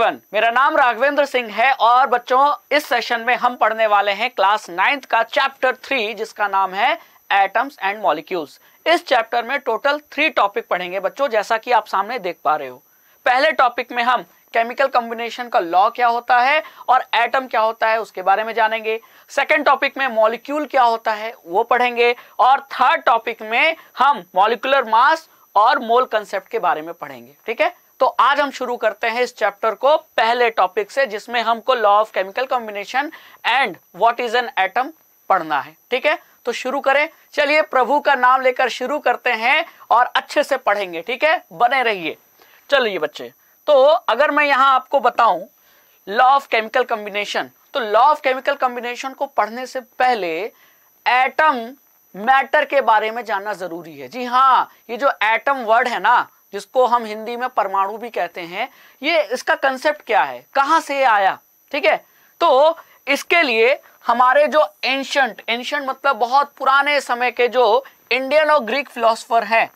everyone मेरा नाम राघवेंद्र सिंह है और बच्चों इस सेशन में हम पढ़ने वाले हैं क्लास नाइन्थ का चैप्टर थ्री जिसका नाम है एटम्स एंड मॉलिक्यूल्स इस चैप्टर में टोटल थ्री टॉपिक पढ़ेंगे बच्चों जैसा कि आप सामने देख पा रहे हो पहले टॉपिक में हम केमिकल कॉम्बिनेशन का लॉ क्या होता है और एटम क्या होता है उसके बारे में जानेंगे सेकेंड टॉपिक में मॉलिक्यूल क्या होता है वो पढ़ेंगे और थर्ड टॉपिक में हम मॉलिकुलर मास और मोल कंसेप्ट के बारे में पढ़ेंगे ठीक है तो आज हम शुरू करते हैं इस चैप्टर को पहले टॉपिक से जिसमें हमको law of chemical combination and what is an atom पढ़ना है ठीक है तो शुरू करें चलिए प्रभु का नाम लेकर शुरू करते हैं और अच्छे से पढ़ेंगे ठीक है बने रहिए चलिए बच्चे तो अगर मैं यहां आपको बताऊं लॉ ऑफ केमिकल कॉम्बिनेशन तो लॉ ऑफ केमिकल कॉम्बिनेशन को पढ़ने से पहले एटम मैटर के बारे में जानना जरूरी है जी हाँ ये जो एटम वर्ड है ना जिसको हम हिंदी में परमाणु भी कहते हैं ये इसका कंसेप्ट क्या है कहाँ से आया ठीक है तो इसके लिए हमारे जो एंशंट एंशंट मतलब बहुत पुराने समय के जो इंडियन और ग्रीक फिलोसफर हैं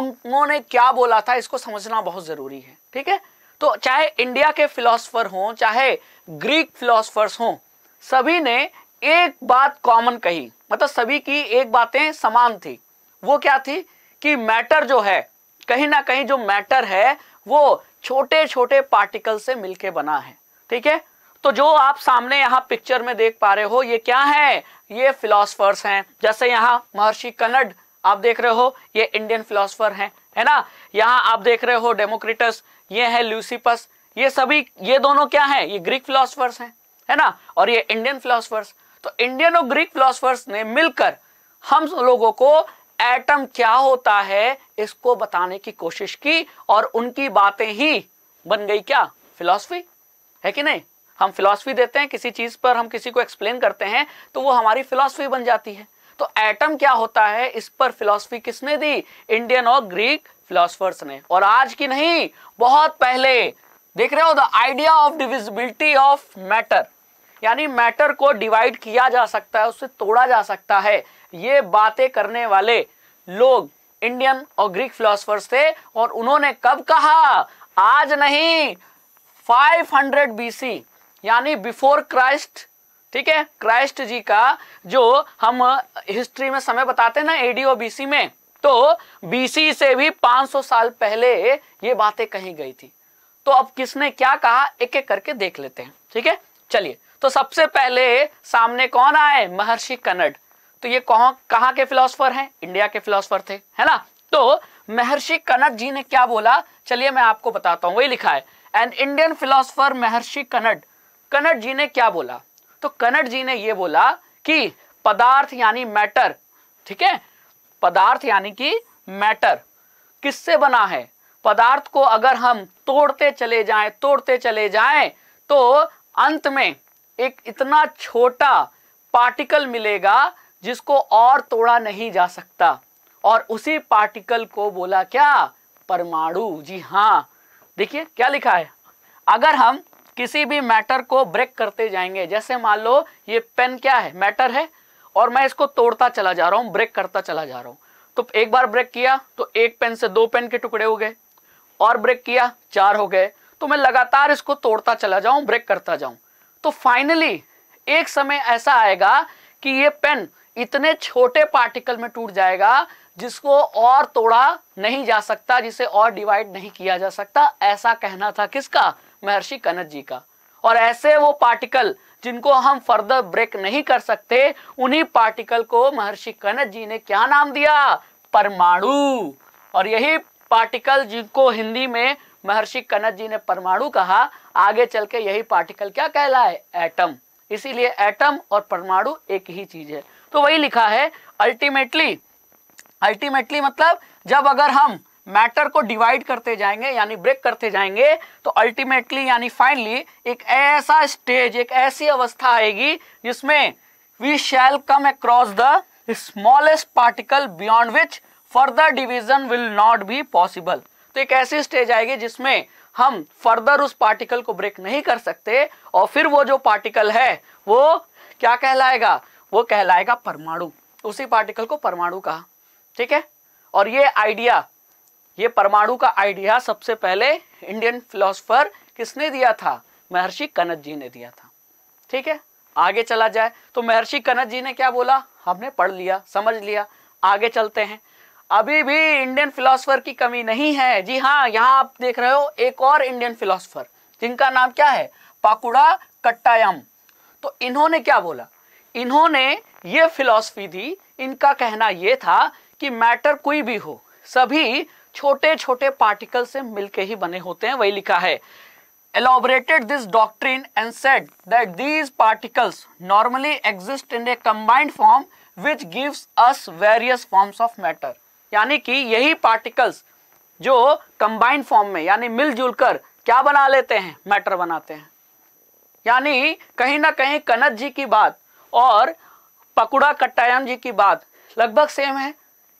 उन्होंने क्या बोला था इसको समझना बहुत ज़रूरी है ठीक है तो चाहे इंडिया के फिलोसफर हों चाहे ग्रीक फिलोसफर्स हों सभी ने एक बात कॉमन कही मतलब सभी की एक बातें समान थी वो क्या थी कि मैटर जो है कहीं ना कहीं जो मैटर है वो छोटे छोटे पार्टिकल से मिलके बना है ठीक है तो जो आप सामने यहाँ पिक्चर में देख पा रहे हो ये क्या है ये फिलोसफर्स हैं जैसे यहाँ महर्षि कनड आप देख रहे हो ये इंडियन फिलोसफर हैं है ना यहाँ आप देख रहे हो डेमोक्रेटस ये है ल्यूसिपस ये सभी ये दोनों क्या है ये ग्रीक फिलोसफर्स हैं है ना और ये इंडियन फिलोसफर्स तो इंडियन और ग्रीक फिलोसफर्स ने मिलकर हम लोगों को एटम क्या होता है इसको बताने की कोशिश की और उनकी बातें ही बन गई क्या फिलॉसफी है कि नहीं हम फिलॉसफी देते हैं किसी चीज़ पर हम किसी को एक्सप्लेन करते हैं तो वो हमारी फिलॉसफी बन जाती है तो एटम क्या होता है इस पर फिलॉसफी किसने दी इंडियन और ग्रीक फिलोसफर्स ने और आज की नहीं बहुत पहले देख रहे हो the idea of divisibility of matter यानी मैटर को डिवाइड किया जा सकता है उससे तोड़ा जा सकता है ये बातें करने वाले लोग इंडियन और ग्रीक फिलोसफर्स थे और उन्होंने कब कहा आज नहीं 500 बीसी यानी बिफोर क्राइस्ट ठीक है क्राइस्ट जी का जो हम हिस्ट्री में समय बताते हैं ना एडीओ बीसी में तो बीसी से भी 500 साल पहले ये बातें कही गई थी तो अब किसने क्या कहा एक एक करके देख लेते हैं ठीक है चलिए तो सबसे पहले सामने कौन आए महर्षि कनड़ तो ये कौन के फिलोसफर हैं इंडिया के फिलोसफर थे है ना तो महर्षि कनड जी ने क्या बोला चलिए मैं आपको बताता हूं वही लिखा है एन इंडियन फिलोसफर महर्षि कनड कनड जी ने क्या बोला तो कन्नड जी ने ये बोला कि पदार्थ यानी मैटर ठीक है पदार्थ यानी कि मैटर किससे बना है पदार्थ को अगर हम तोड़ते चले जाएं तोड़ते चले जाएं तो अंत में एक इतना छोटा पार्टिकल मिलेगा जिसको और तोड़ा नहीं जा सकता और उसी पार्टिकल को बोला क्या परमाणु जी हाँ देखिए क्या लिखा है अगर हम किसी भी मैटर को ब्रेक करते जाएंगे जैसे मान लो ये पेन क्या है मैटर है और मैं इसको तोड़ता चला जा रहा हूँ ब्रेक करता चला जा रहा हूँ तो एक बार ब्रेक किया तो एक पेन से दो पेन के टुकड़े हो गए और ब्रेक किया चार हो गए तो मैं लगातार इसको तोड़ता चला जाऊं ब्रेक करता जाऊं तो फाइनली एक समय ऐसा आएगा कि ये पेन इतने छोटे पार्टिकल में टूट जाएगा जिसको और तोड़ा नहीं जा सकता जिसे और डिवाइड नहीं किया जा सकता ऐसा कहना था किसका महर्षि कनक जी का और ऐसे वो पार्टिकल जिनको हम फर्दर ब्रेक नहीं कर सकते उन्हीं पार्टिकल को महर्षि कनक जी ने क्या नाम दिया परमाणु और यही पार्टिकल जिनको हिंदी में महर्षि कनक जी ने परमाणु कहा आगे चल के यही पार्टिकल क्या कहलाए एटम इसीलिए एटम और परमाणु एक ही चीज है तो वही लिखा है अल्टीमेटली अल्टीमेटली मतलब जब अगर हम मैटर को डिवाइड करते जाएंगे यानी ब्रेक करते जाएंगे तो अल्टीमेटली यानी फाइनली एक ऐसा स्टेज एक ऐसी अवस्था आएगी जिसमें we shall come across the smallest particle beyond which further division will not be possible तो एक ऐसी स्टेज आएगी जिसमें हम फर्दर उस पार्टिकल को ब्रेक नहीं कर सकते और फिर वो जो पार्टिकल है वो क्या कहलाएगा वो कहलाएगा परमाणु उसी पार्टिकल को परमाणु कहा ठीक है और ये आइडिया ये परमाणु का आइडिया सबसे पहले इंडियन फिलोसफर किसने दिया था महर्षि कनक जी ने दिया था ठीक है आगे चला जाए तो महर्षि कनक जी ने क्या बोला हमने पढ़ लिया समझ लिया आगे चलते हैं अभी भी इंडियन फिलोसफर की कमी नहीं है जी हाँ यहाँ आप देख रहे हो एक और इंडियन फिलोसफर जिनका नाम क्या है पाकुड़ा कट्टायम तो इन्होंने क्या बोला इन्होंने ये फिलॉसफी दी इनका कहना ये था कि मैटर कोई भी हो सभी छोटे छोटे पार्टिकल से मिलके ही बने होते हैं वही लिखा है elaborated this doctrine and said that these particles normally exist in a combined form which gives us various forms of matter यानी कि यही पार्टिकल्स जो कंबाइन फॉर्म में यानी मिलजुल कर क्या बना लेते हैं मैटर बनाते हैं यानी कहीं ना कहीं कनक जी की बात और पकुड़ा कट्टायन जी की बात लगभग सेम है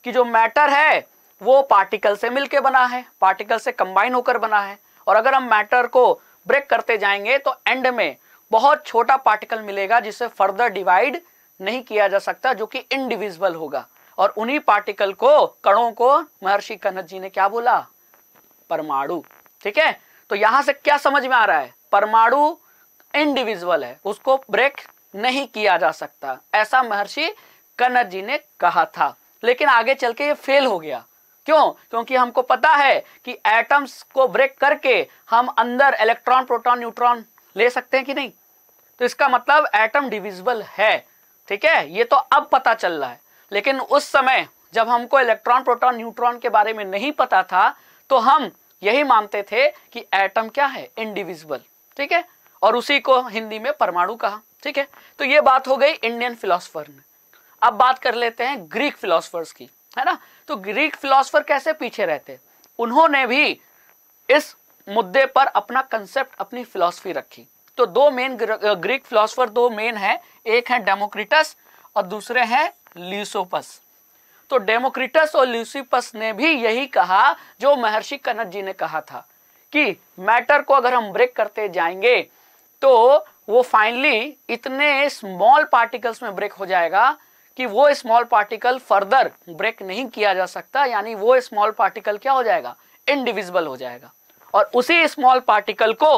कि जो मैटर है वो पार्टिकल से मिलके बना है पार्टिकल से कंबाइन होकर बना है और अगर हम मैटर को ब्रेक करते जाएंगे तो एंड में बहुत छोटा पार्टिकल मिलेगा जिसे फर्दर डिवाइड नहीं किया जा सकता जो कि इनडिविजिबल होगा और उन्हीं पार्टिकल को कणों को महर्षि कनत जी ने क्या बोला परमाणु ठीक है तो यहां से क्या समझ में आ रहा है परमाणु इंडिविजुअल है उसको ब्रेक नहीं किया जा सकता ऐसा महर्षि कनत जी ने कहा था लेकिन आगे चल के ये फेल हो गया क्यों क्योंकि हमको पता है कि एटम्स को ब्रेक करके हम अंदर इलेक्ट्रॉन प्रोटॉन न्यूट्रॉन ले सकते हैं कि नहीं तो इसका मतलब एटम डिविजिबल है ठीक है ये तो अब पता चल रहा है लेकिन उस समय जब हमको इलेक्ट्रॉन प्रोटॉन न्यूट्रॉन के बारे में नहीं पता था तो हम यही मानते थे कि एटम क्या है इंडिविजुअल ठीक है और उसी को हिंदी में परमाणु कहा ठीक है तो ये बात हो गई इंडियन फिलोसफर ने अब बात कर लेते हैं ग्रीक फिलोसफर्स की है ना तो ग्रीक फिलोसफर कैसे पीछे रहते उन्होंने भी इस मुद्दे पर अपना कंसेप्ट अपनी फिलोसफी रखी तो दो मेन ग्रीक फिलोसफर दो मेन है एक है डेमोक्रिटस और दूसरे हैं लिसोपस तो डेमोक्रिटस और ल्यूसिपस ने भी यही कहा जो महर्षि कनक जी ने कहा था कि मैटर को अगर हम ब्रेक करते जाएंगे तो वो फाइनली इतने स्मॉल पार्टिकल्स में ब्रेक हो जाएगा कि वो स्मॉल पार्टिकल फर्दर ब्रेक नहीं किया जा सकता यानी वो स्मॉल पार्टिकल क्या हो जाएगा इंडिविजिबल हो जाएगा और उसी स्मॉल पार्टिकल को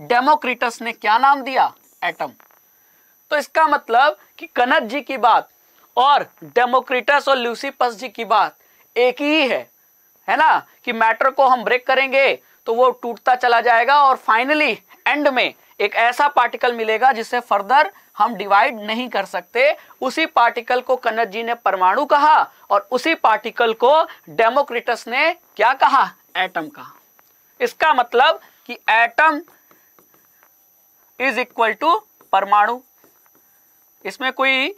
डेमोक्रिटस ने क्या नाम दिया एटम तो इसका मतलब कि कनक जी की बात और डेमोक्रेटस और ल्यूसीपस जी की बात एक ही है है ना कि मैटर को हम ब्रेक करेंगे तो वो टूटता चला जाएगा और फाइनली एंड में एक ऐसा पार्टिकल मिलेगा जिसे फर्दर हम डिवाइड नहीं कर सकते उसी पार्टिकल को कनक जी ने परमाणु कहा और उसी पार्टिकल को डेमोक्रेटस ने क्या कहा एटम कहा इसका मतलब कि एटम इज इक्वल टू परमाणु इसमें कोई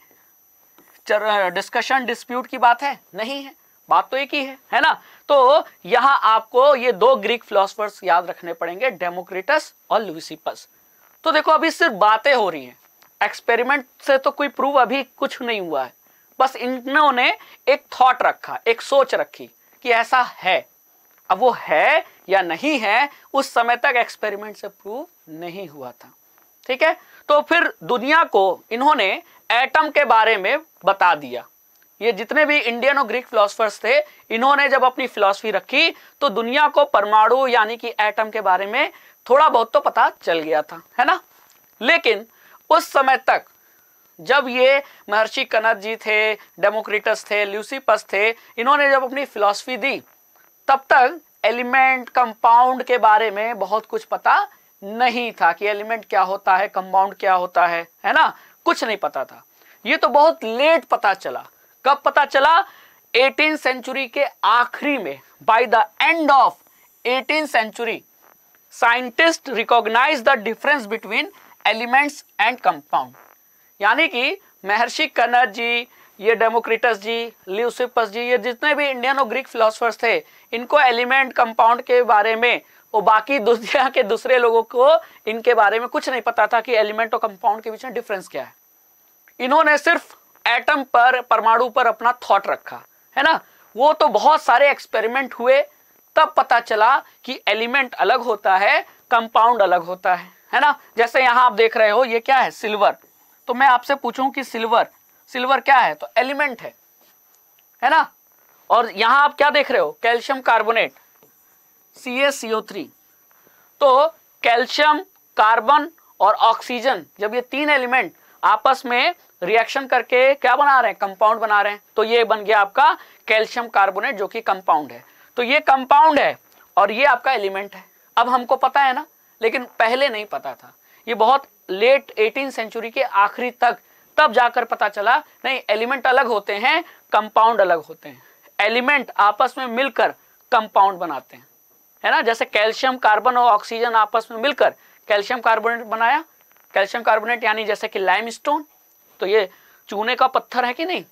डिस्कशन डिस्प्यूट की बात है नहीं है बात तो एक ही है है ना तो यहां आपको ये दो ग्रीक फिलोसफर्स याद रखने पड़ेंगे डेमोक्रेटस और लुसिपस तो देखो अभी सिर्फ बातें हो रही हैं एक्सपेरिमेंट से तो कोई प्रूव अभी कुछ नहीं हुआ है बस इन्होंने एक थॉट रखा एक सोच रखी कि ऐसा है अब वो है या नहीं है उस समय तक एक्सपेरिमेंट से प्रूव नहीं हुआ था ठीक है तो फिर दुनिया को इन्होंने एटम के बारे में बता दिया ये जितने भी इंडियन और ग्रीक फिलोसफर्स थे इन्होंने जब अपनी फिलोसफी रखी तो दुनिया को परमाणु यानी कि एटम के बारे में थोड़ा बहुत तो पता चल गया था है ना लेकिन उस समय तक जब ये महर्षि कनक जी थे डेमोक्रेटस थे ल्यूसीपस थे इन्होंने जब अपनी फिलोसफी दी तब तक एलिमेंट कंपाउंड के बारे में बहुत कुछ पता नहीं था कि एलिमेंट क्या होता है कंपाउंड क्या होता है है ना कुछ नहीं पता था ये तो बहुत लेट पता चला कब पता चला एटीन सेंचुरी के आखिरी में by the end of eighteen century scientist recognize the difference between elements and compound यानी कि महर्षि कन्नर जी ये डेमोक्रेटस जी ल्यूसिपस जी ये जितने भी इंडियन और ग्रीक फिलोसफर्स थे इनको एलिमेंट कंपाउंड के बारे में और बाकी दुनिया के दूसरे लोगों को इनके बारे में कुछ नहीं पता था कि एलिमेंट और कंपाउंड के बीच में डिफरेंस क्या है इन्होंने सिर्फ एटम पर परमाणु पर अपना थॉट रखा है ना वो तो बहुत सारे एक्सपेरिमेंट हुए तब पता चला कि एलिमेंट अलग होता है कंपाउंड अलग होता है है ना जैसे यहां आप देख रहे हो ये क्या है सिल्वर तो मैं आपसे पूछूं कि सिल्वर सिल्वर क्या है तो एलिमेंट है है ना और यहां आप क्या देख रहे हो calcium carbonate C A C O three तो कैल्शियम कार्बन और ऑक्सीजन जब ये तीन एलिमेंट आपस में रिएक्शन करके क्या बना रहे हैं कंपाउंड बना रहे हैं तो ये बन गया आपका कैल्शियम कार्बोनेट जो कि कंपाउंड है तो ये कंपाउंड है और ये आपका एलिमेंट है अब हमको पता है ना लेकिन पहले नहीं पता था ये बहुत लेट एटीन सेंचुरी के आखिरी तक तब जाकर पता चला नहीं एलिमेंट अलग होते हैं कंपाउंड अलग होते हैं एलिमेंट आपस में मिलकर कंपाउंड बनाते हैं है ना जैसे कैल्शियम कार्बन और ऑक्सीजन आपस में मिलकर कैल्शियम कार्बोनेट बनाया कैल्शियम कार्बोनेट यानी जैसे कि लाइम स्टोन तो ये चूने का पत्थर है कि नहीं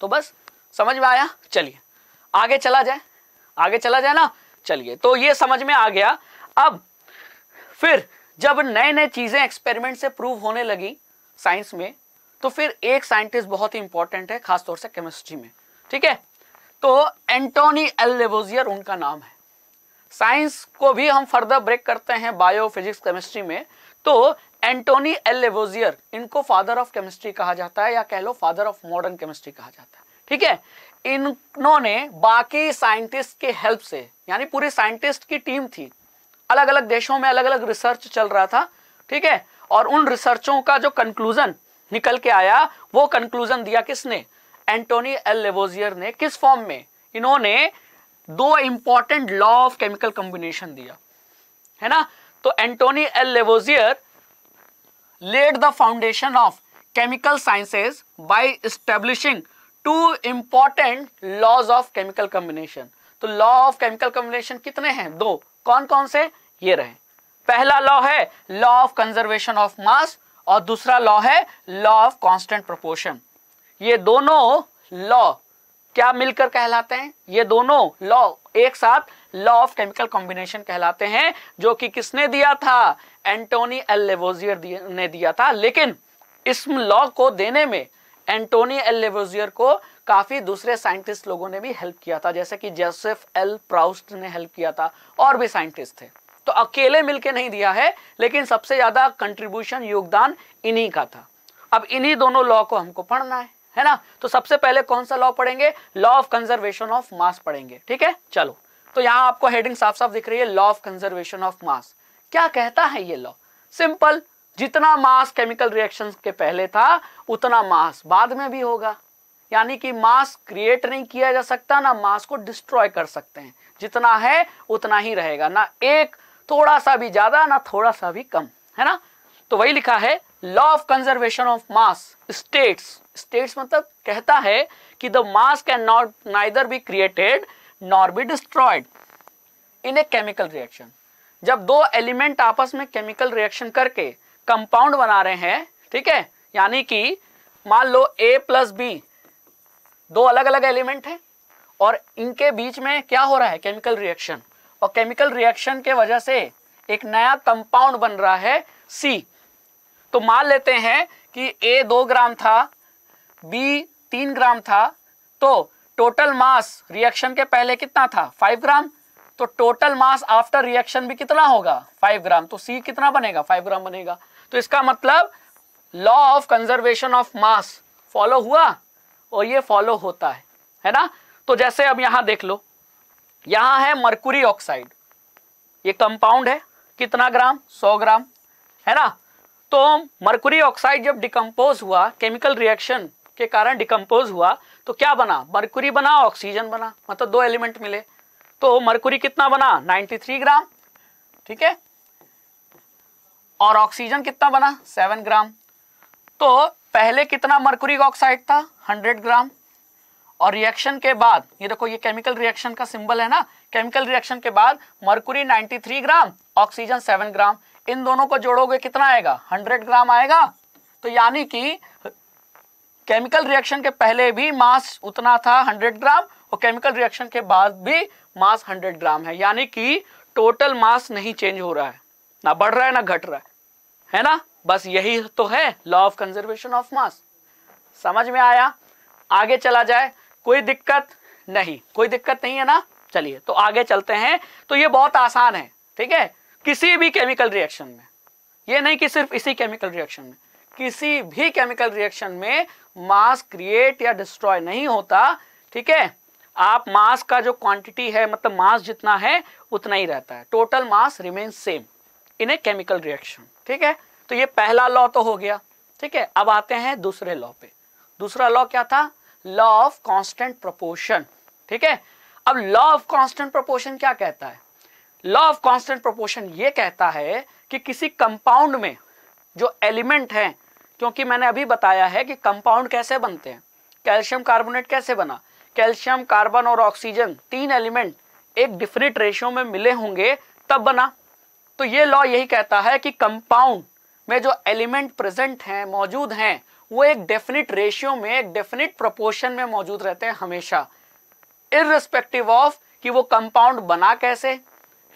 तो बस समझ में आया चलिए आगे चला जाए आगे चला जाए ना चलिए तो ये समझ में आ गया अब फिर जब नए नए चीज़ें एक्सपेरिमेंट से प्रूव होने लगी साइंस में तो फिर एक साइंटिस्ट बहुत ही इंपॉर्टेंट है खासतौर से केमिस्ट्री में ठीक है तो एंटोनी एल लेवोजियर उनका नाम है साइंस को भी हम फर्दर ब्रेक करते हैं बायो फिजिक्स केमिस्ट्री में तो एंटोनी एल लेवोजियर इनको फादर ऑफ केमिस्ट्री कहा जाता है या कह लो फादर ऑफ मॉडर्न केमिस्ट्री कहा जाता है ठीक है इन्होंने बाकी साइंटिस्ट के हेल्प से यानी पूरी साइंटिस्ट की टीम थी अलग अलग देशों में अलग अलग रिसर्च चल रहा था ठीक है और उन रिसर्चों का जो कंक्लूजन निकल के आया वो कंक्लूजन दिया किसने एंटोनी एल लेवोजियर ने किस फॉर्म में इन्होंने दो important law of chemical combination दिया है ना तो Antoine L Lavoisier laid the foundation of chemical sciences by establishing two important laws of chemical combination तो लॉ ऑफ केमिकल कॉम्बिनेशन कितने हैं दो कौन कौन से ये रहे पहला लॉ है law of conservation of mass और दूसरा लॉ है लॉ ऑफ कॉन्स्टेंट प्रोपोर्शन ये दोनों लॉ क्या मिलकर कहलाते हैं ये दोनों लॉ एक साथ लॉ ऑफ केमिकल कॉम्बिनेशन कहलाते हैं जो कि किसने दिया था एंटोनी एल लेवोजियर ने दिया था लेकिन इस लॉ को देने में एंटोनी एल लेवोजियर को काफ़ी दूसरे साइंटिस्ट लोगों ने भी हेल्प किया था जैसे कि जोसेफ एल प्राउस्ट ने हेल्प किया था और भी साइंटिस्ट थे तो अकेले मिलकर नहीं दिया है लेकिन सबसे ज़्यादा कंट्रीब्यूशन योगदान इन्हीं का था अब इन्हीं दोनों लॉ को हमको पढ़ना है है ना तो सबसे पहले कौन सा लॉ पढ़ेंगे law of conservation of mass पढ़ेंगे ठीक है चलो तो यहां आपको हेडिंग साफ साफ दिख रही है law of conservation of mass क्या कहता है ये लॉ सिंपल जितना मास केमिकल रिएक्शन के पहले था उतना मास बाद में भी होगा यानी कि मास क्रिएट नहीं किया जा सकता ना मास को डिस्ट्रॉय कर सकते हैं जितना है उतना ही रहेगा ना एक थोड़ा सा भी ज्यादा ना थोड़ा सा भी कम है ना तो वही लिखा है law of conservation of mass states states मतलब कहता है कि the mass can not neither be created nor be destroyed in a chemical reaction जब दो एलिमेंट आपस में केमिकल रिएक्शन करके कंपाउंड बना रहे हैं ठीक है यानी कि मान लो ए प्लस बी दो अलग अलग एलिमेंट हैं और इनके बीच में क्या हो रहा है केमिकल रिएक्शन और केमिकल रिएक्शन के वजह से एक नया कंपाउंड बन रहा है सी तो मान लेते हैं कि ए दो ग्राम था बी तीन ग्राम था तो टोटल मास रिएक्शन के पहले कितना था फाइव ग्राम तो टोटल मास आफ्टर रिएक्शन भी कितना होगा फाइव ग्राम तो सी कितना बनेगा फाइव ग्राम बनेगा तो इसका मतलब law of conservation of mass follow हुआ और ये फॉलो होता है है ना तो जैसे अब यहां देख लो यहां है मरकुरी ऑक्साइड ये कंपाउंड है कितना ग्राम 100 ग्राम है ना तो मरकुरी ऑक्साइड जब डिकम्पोज हुआ केमिकल रिएक्शन के कारण डिकम्पोज हुआ तो क्या बना मरकुरी बना ऑक्सीजन बना मतलब दो एलिमेंट मिले तो मरकुरी कितना बना 93 ग्राम ठीक है और ऑक्सीजन कितना बना 7 ग्राम तो पहले कितना मरकुरी का ऑक्साइड था 100 ग्राम और रिएक्शन के बाद ये देखो ये केमिकल रिएक्शन का सिंबल है ना केमिकल रिएक्शन के बाद मरकुरी 93 ग्राम ऑक्सीजन 7 ग्राम इन दोनों को जोड़ोगे कितना आएगा 100 ग्राम आएगा तो यानी कि केमिकल रिएक्शन के पहले भी मास उतना था 100 ग्राम और केमिकल रिएक्शन के बाद भी मास 100 ग्राम है यानी कि टोटल मास नहीं चेंज हो रहा है ना बढ़ रहा है ना घट रहा है है ना बस यही तो है law of conservation of mass समझ में आया आगे चला जाए कोई दिक्कत नहीं कोई दिक्कत नहीं है ना चलिए तो आगे चलते हैं तो ये बहुत आसान है ठीक है किसी भी केमिकल रिएक्शन में ये नहीं कि सिर्फ इसी केमिकल रिएक्शन में किसी भी केमिकल रिएक्शन में मास क्रिएट या डिस्ट्रॉय नहीं होता ठीक है आप मास का जो क्वांटिटी है मतलब मास जितना है उतना ही रहता है total mass remain same in a chemical reaction ठीक है तो ये पहला लॉ तो हो गया ठीक है अब आते हैं दूसरे लॉ पे दूसरा लॉ क्या था लॉ ऑफ कांस्टेंट प्रोपोर्शन ठीक है अब लॉ ऑफ कांस्टेंट प्रोपोर्शन क्या कहता है लॉ ऑफ कांस्टेंट प्रोपोर्शन ये कहता है कि किसी कंपाउंड में जो एलिमेंट हैं क्योंकि मैंने अभी बताया है कि कंपाउंड कैसे बनते हैं कैल्शियम कार्बोनेट कैसे बना कैल्शियम कार्बन और ऑक्सीजन तीन एलिमेंट एक डिफरेंट रेशियो में मिले होंगे तब बना तो ये लॉ यही कहता है कि कंपाउंड में जो एलिमेंट प्रेजेंट हैं मौजूद हैं वो एक डेफिनेट रेशियो में एक डेफिनेट प्रोपोर्शन में मौजूद रहते हैं हमेशा इरिस्पेक्टिव ऑफ कि वो कंपाउंड बना कैसे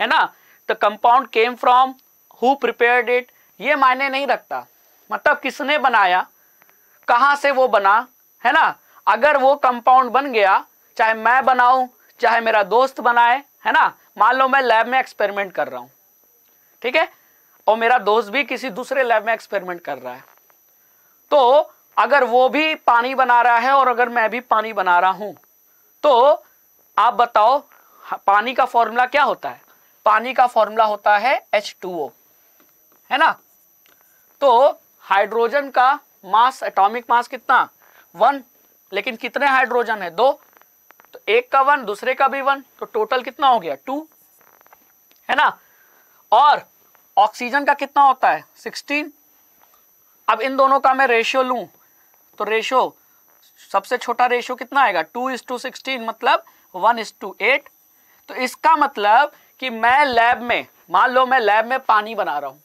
है ना तो compound came from who prepared it ये मायने नहीं रखता मतलब किसने बनाया कहां से वो बना है ना अगर वो कंपाउंड बन गया चाहे मैं बनाऊं चाहे मेरा दोस्त बनाए है ना मान लो मैं लैब में एक्सपेरिमेंट कर रहा हूं ठीक है और मेरा दोस्त भी किसी दूसरे लैब में एक्सपेरिमेंट कर रहा है तो अगर वो भी पानी बना रहा है और अगर मैं भी पानी बना रहा हूं तो आप बताओ पानी का फॉर्मूला क्या होता है पानी का फॉर्मूला होता है एच है ना तो हाइड्रोजन का मास एटॉमिक मास कितना वन लेकिन कितने हाइड्रोजन है दो तो एक का वन दूसरे का भी वन तो टोटल कितना हो गया टू है ना और ऑक्सीजन का कितना होता है सिक्सटीन अब इन दोनों का मैं रेशियो लू तो रेशियो सबसे छोटा रेशियो कितना आएगा टू इज टू सिक्सटीन मतलब वन इज टू एट तो इसका मतलब कि मैं लैब में मान लो मैं लैब में पानी बना रहा हूं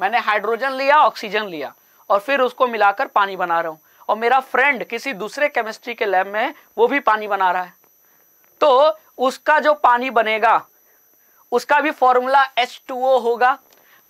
मैंने हाइड्रोजन लिया ऑक्सीजन लिया और फिर उसको मिलाकर पानी बना रहा हूं और मेरा फ्रेंड किसी दूसरे केमिस्ट्री के लैब में वो भी पानी बना रहा है तो उसका जो पानी बनेगा उसका भी फॉर्मूला एच होगा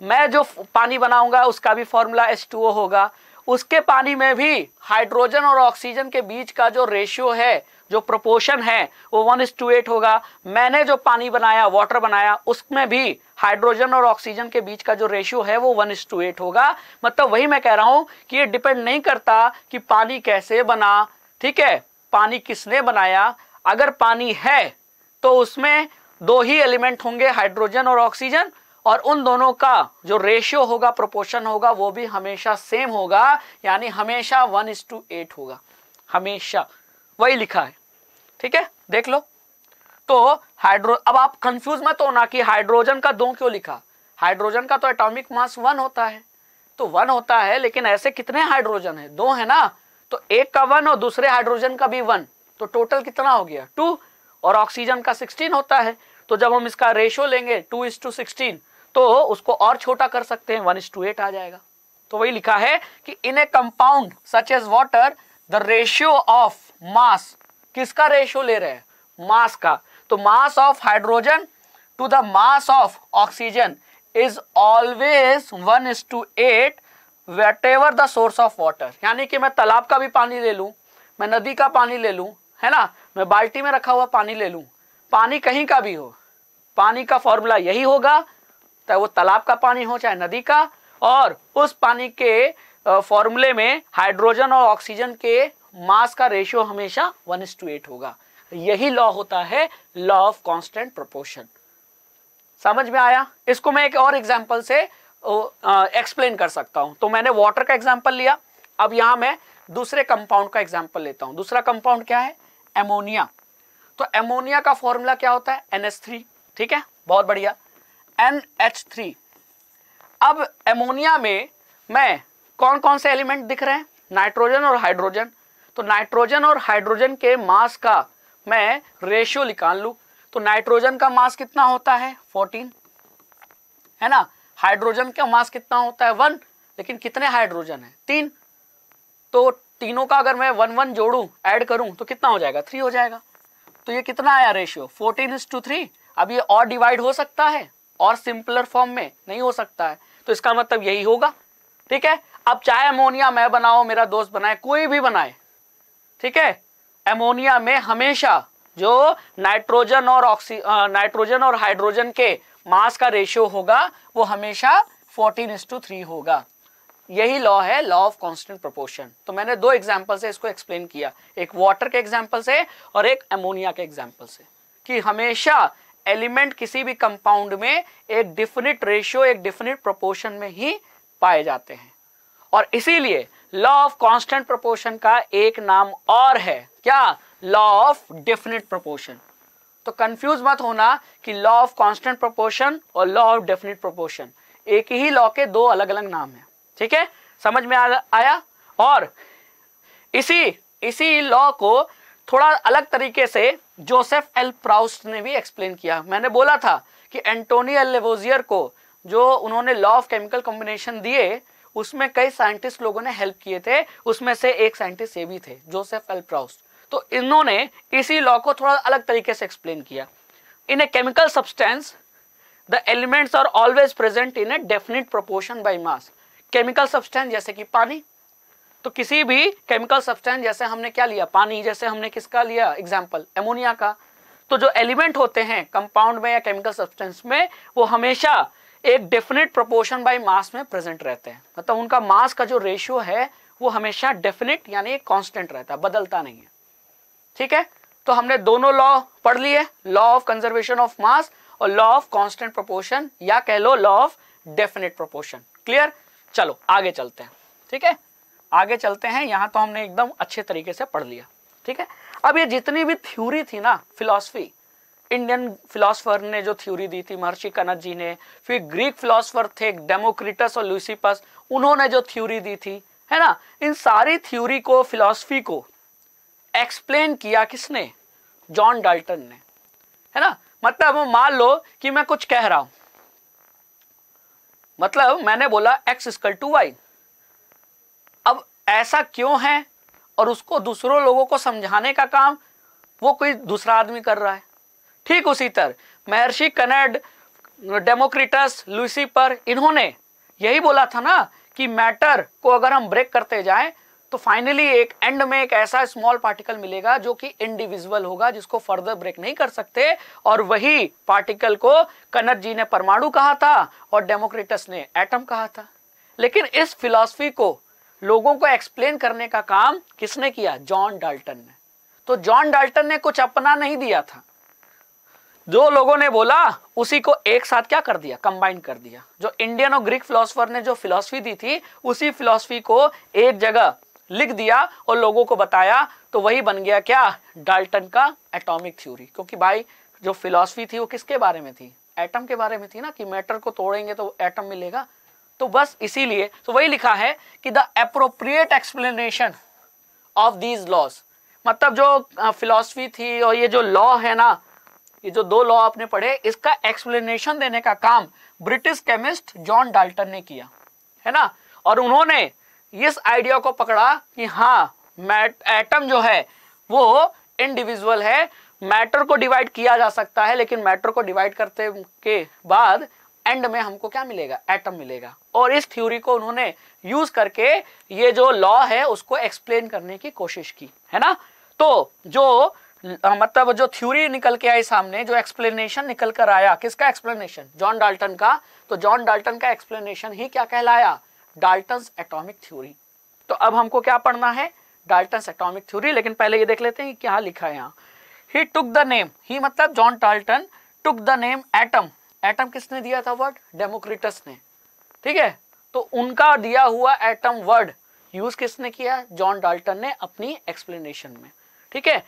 मैं जो पानी बनाऊंगा उसका भी फॉर्मूला H2O होगा उसके पानी में भी हाइड्रोजन और ऑक्सीजन के बीच का जो रेशियो है जो प्रोपोर्शन है वो वन इज टू एट होगा मैंने जो पानी बनाया वाटर बनाया उसमें भी हाइड्रोजन और ऑक्सीजन के बीच का जो रेशियो है वो वन इज टू एट होगा मतलब वही मैं कह रहा हूं कि ये डिपेंड नहीं करता कि पानी कैसे बना ठीक है पानी किसने बनाया अगर पानी है तो उसमें दो ही एलिमेंट होंगे हाइड्रोजन और ऑक्सीजन और उन दोनों का जो रेशियो होगा प्रोपोर्शन होगा वो भी हमेशा सेम होगा यानी हमेशा वन इज टू एट होगा हमेशा वही लिखा है ठीक है देख लो तो हाइड्रो अब आप कंफ्यूज मत होना कि हाइड्रोजन का दो क्यों लिखा हाइड्रोजन का तो एटॉमिक मास वन होता है तो वन होता है लेकिन ऐसे कितने हाइड्रोजन है दो है ना तो एक का वन और दूसरे हाइड्रोजन का भी वन तो टोटल कितना हो गया टू और ऑक्सीजन का सिक्सटीन होता है तो जब हम इसका रेशियो लेंगे टू इज टू सिक्सटीन तो उसको और छोटा कर सकते हैं वन टू एट आ जाएगा तो वही लिखा है कि in a compound such as water the ratio of mass किसका रेशियो ले रहे हैं मास का तो mass of hydrogen to the mass of oxygen is always one is to eight whatever the source of water यानी कि मैं तालाब का भी पानी ले लूँ मैं नदी का पानी ले लूँ है ना मैं बाल्टी में रखा हुआ पानी ले लूँ पानी कहीं का भी हो पानी का फॉर्मूला यही होगा चाहे तो वो तालाब का पानी हो चाहे नदी का और उस पानी के फॉर्मूले में हाइड्रोजन और ऑक्सीजन के मास का रेशियो हमेशा वन इज टू एट होगा यही लॉ होता है लॉ ऑफ कांस्टेंट प्रोपोर्शन समझ में आया इसको मैं एक और एग्जाम्पल से एक्सप्लेन कर सकता हूं तो मैंने वाटर का एग्जाम्पल लिया अब यहां मैं दूसरे कंपाउंड का एग्जाम्पल लेता हूं दूसरा कंपाउंड क्या है एमोनिया तो एमोनिया का फॉर्मूला क्या होता है एन ठीक है बहुत बढ़िया NH3 अब एमोनिया में मैं कौन कौन से एलिमेंट दिख रहे हैं नाइट्रोजन और हाइड्रोजन तो नाइट्रोजन और हाइड्रोजन के मास का मैं रेशियो निकाल लूं तो नाइट्रोजन का मास कितना होता है 14 है ना हाइड्रोजन का मास कितना होता है वन लेकिन कितने हाइड्रोजन है तीन तो तीनों का अगर मैं वन वन जोड़ू एड करूँ तो कितना हो जाएगा थ्री हो जाएगा तो ये कितना आया ratio fourteen is to three अब ये और डिवाइड हो सकता है और सिंपलर फॉर्म में नहीं हो सकता है तो इसका मतलब यही होगा ठीक है अब चाहे अमोनिया मैं बनाओ मेरा दोस्त बनाए कोई भी बनाए ठीक है अमोनिया में हमेशा जो नाइट्रोजन और ऑक्सी नाइट्रोजन और हाइड्रोजन के मास का रेशियो होगा वो हमेशा फोर्टीन इस टू थ्री होगा यही लॉ है लॉ ऑफ कांस्टेंट प्रोपोर्शन तो मैंने दो एग्जाम्पल से इसको एक्सप्लेन किया एक वाटर के एग्जाम्पल से और एक अमोनिया के एग्जाम्पल से कि हमेशा एलिमेंट किसी भी कंपाउंड में एक डिफिनिट रेशियो एक डिफिनिट प्रोपोर्शन में ही पाए जाते हैं और इसीलिए लॉ ऑफ कांस्टेंट प्रोपोर्शन का एक नाम और है क्या लॉ ऑफ डेफिनेट प्रोपोर्शन तो कंफ्यूज मत होना कि लॉ ऑफ कांस्टेंट प्रोपोर्शन और लॉ ऑफ डेफिनेट प्रोपोर्शन एक ही लॉ के दो अलग अलग नाम है ठीक है समझ में आया और इसी इसी लॉ को थोड़ा अलग तरीके से जोसेफ एल प्राउस्ट ने भी एक्सप्लेन किया मैंने बोला था कि एंटोनी लेवोजियर को जो उन्होंने लॉ ऑफ केमिकल कॉम्बिनेशन दिए उसमें कई साइंटिस्ट लोगों ने हेल्प किए थे उसमें से एक साइंटिस्ट ये भी थे जोसेफ एल प्राउस्ट तो इन्होंने इसी लॉ को थोड़ा अलग तरीके से एक्सप्लेन किया in a chemical substance the elements are always present in a definite proportion by mass chemical substance जैसे कि पानी तो किसी भी केमिकल सब्सटेंस जैसे हमने क्या लिया पानी जैसे हमने किसका लिया एग्जाम्पल एमोनिया का तो जो एलिमेंट होते हैं कंपाउंड में या केमिकल सब्सटेंस में वो हमेशा एक डेफिनेट प्रोपोर्शन बाय मास में प्रेजेंट रहते हैं मतलब तो उनका मास का जो रेशियो है वो हमेशा डेफिनेट यानी कांस्टेंट रहता है बदलता नहीं है ठीक है तो हमने दोनों लॉ पढ़ लिए law of conservation of mass और लॉ ऑफ कांस्टेंट प्रोपोर्शन या कह लो law of definite proportion clear चलो आगे चलते हैं ठीक है आगे चलते हैं यहाँ तो हमने एकदम अच्छे तरीके से पढ़ लिया ठीक है अब ये जितनी भी थ्योरी थी ना फिलोसफी इंडियन फिलोसफर ने जो थ्योरी दी थी महर्षि कनक जी ने फिर ग्रीक फिलोसफर थे डेमोक्रेटस और लूसीपस उन्होंने जो थ्योरी दी थी है ना इन सारी थ्योरी को फिलोसफी को एक्सप्लेन किया किसने जॉन डाल्टन ने है ना मतलब मान लो कि मैं कुछ कह रहा हूं मतलब मैंने बोला एक्स स्कल टू वाई अब ऐसा क्यों है और उसको दूसरों लोगों को समझाने का काम वो कोई दूसरा आदमी कर रहा है ठीक उसी तरह महर्षि कनेड डेमोक्रेटस लूसी पर इन्होंने यही बोला था ना कि मैटर को अगर हम ब्रेक करते जाएं तो फाइनली एक एंड में एक ऐसा स्मॉल पार्टिकल मिलेगा जो कि इंडिविजुअल होगा जिसको फर्दर ब्रेक नहीं कर सकते और वही पार्टिकल को कनर जी ने परमाणु कहा था और डेमोक्रेटस ने एटम कहा था लेकिन इस फिलॉसफी को लोगों को एक्सप्लेन करने का काम किसने किया जॉन डाल्टन ने तो जॉन डाल्टन ने कुछ अपना नहीं दिया था जो लोगों ने बोला उसी को एक साथ क्या कर दिया कंबाइन कर दिया जो इंडियन और ग्रीक फिलोसफर ने जो फिलोसफी दी थी उसी फिलोसफी को एक जगह लिख दिया और लोगों को बताया तो वही बन गया क्या डाल्टन का एटॉमिक थ्योरी क्योंकि भाई जो फिलोसफी थी वो किसके बारे में थी एटम के बारे में थी ना कि मैटर को तोड़ेंगे तो एटम मिलेगा तो बस इसीलिए तो वही लिखा है कि the appropriate explanation of these laws मतलब जो फिलॉसफी थी और ये जो लॉ है ना ये जो दो लॉ आपने पढ़े इसका एक्सप्लेनेशन देने का काम ब्रिटिश केमिस्ट जॉन डाल्टन ने किया है ना और उन्होंने इस आइडिया को पकड़ा कि हाँ एटम जो है वो इंडिविजुअल है मैटर को डिवाइड किया जा सकता है लेकिन मैटर को डिवाइड करते के बाद एंड में हमको क्या मिलेगा एटम मिलेगा और इस थ्योरी को उन्होंने यूज करके ये जो लॉ है उसको एक्सप्लेन करने की कोशिश की है ना तो जो मतलब जो थ्योरी निकल के आई सामने जो एक्सप्लेनेशन निकल कर आया किसका एक्सप्लेनेशन जॉन डाल्टन का तो जॉन डाल्टन का एक्सप्लेनेशन ही क्या कहलाया डाल्टन एटोमिक थ्योरी तो अब हमको क्या पढ़ना है डाल्टन एटोमिक थ्योरी लेकिन पहले ये देख लेते हैं क्या लिखा है यहाँ ही टुक द नेम ही मतलब John Dalton took the name atom atom किसने दिया था वर्ड डेमोक्रेटस ने ठीक है तो उनका दिया हुआ एटम वर्ड यूज किसने किया जॉन डाल्टन ने अपनी एक्सप्लेनेशन में ठीक है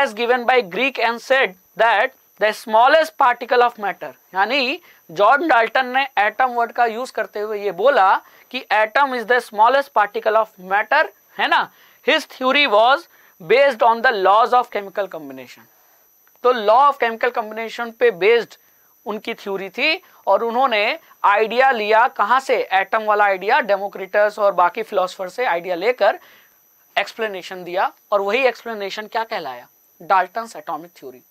as given by Greek and said that the smallest particle of matter यानी जॉन डाल्टन ने एटम वर्ड का यूज करते हुए ये बोला कि atom is the smallest particle of matter है ना his theory was based on the laws of chemical combination तो लॉ ऑफ केमिकल कॉम्बिनेशन पे बेस्ड उनकी थ्योरी थी और उन्होंने आइडिया लिया कहाँ से एटम वाला आइडिया डेमोक्रेटस और बाकी फिलोसफर से आइडिया लेकर एक्सप्लेनेशन दिया और वही एक्सप्लेनेशन क्या कहलाया डाल्टन एटॉमिक थ्योरी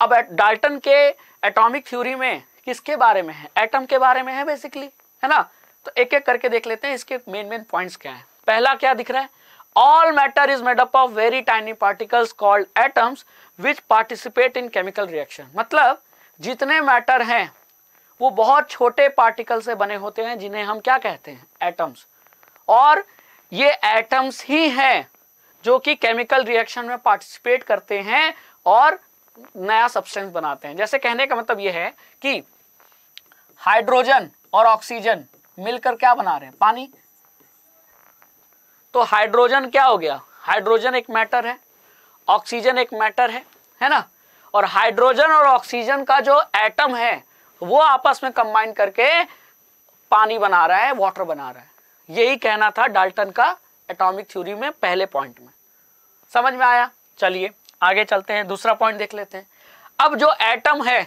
अब डाल्टन के एटॉमिक थ्योरी में किसके बारे में है एटम के बारे में है बेसिकली है ना तो एक एक करके देख लेते हैं इसके मेन मेन पॉइंट्स क्या है पहला क्या दिख रहा है all matter is made up of very tiny particles called atoms which participate in chemical reaction मतलब जितने मैटर हैं वो बहुत छोटे पार्टिकल से बने होते हैं जिन्हें हम क्या कहते हैं एटम्स और ये एटम्स ही हैं जो कि केमिकल रिएक्शन में पार्टिसिपेट करते हैं और नया सब्सटेंस बनाते हैं जैसे कहने का मतलब ये है कि हाइड्रोजन और ऑक्सीजन मिलकर क्या बना रहे हैं पानी तो हाइड्रोजन क्या हो गया हाइड्रोजन एक मैटर है ऑक्सीजन एक मैटर है है ना और हाइड्रोजन और ऑक्सीजन का जो एटम है वो आपस में कंबाइन करके पानी बना रहा है वाटर बना रहा है यही कहना था डाल्टन का एटॉमिक थ्योरी में पहले पॉइंट में समझ में आया चलिए आगे चलते हैं दूसरा पॉइंट देख लेते हैं अब जो एटम है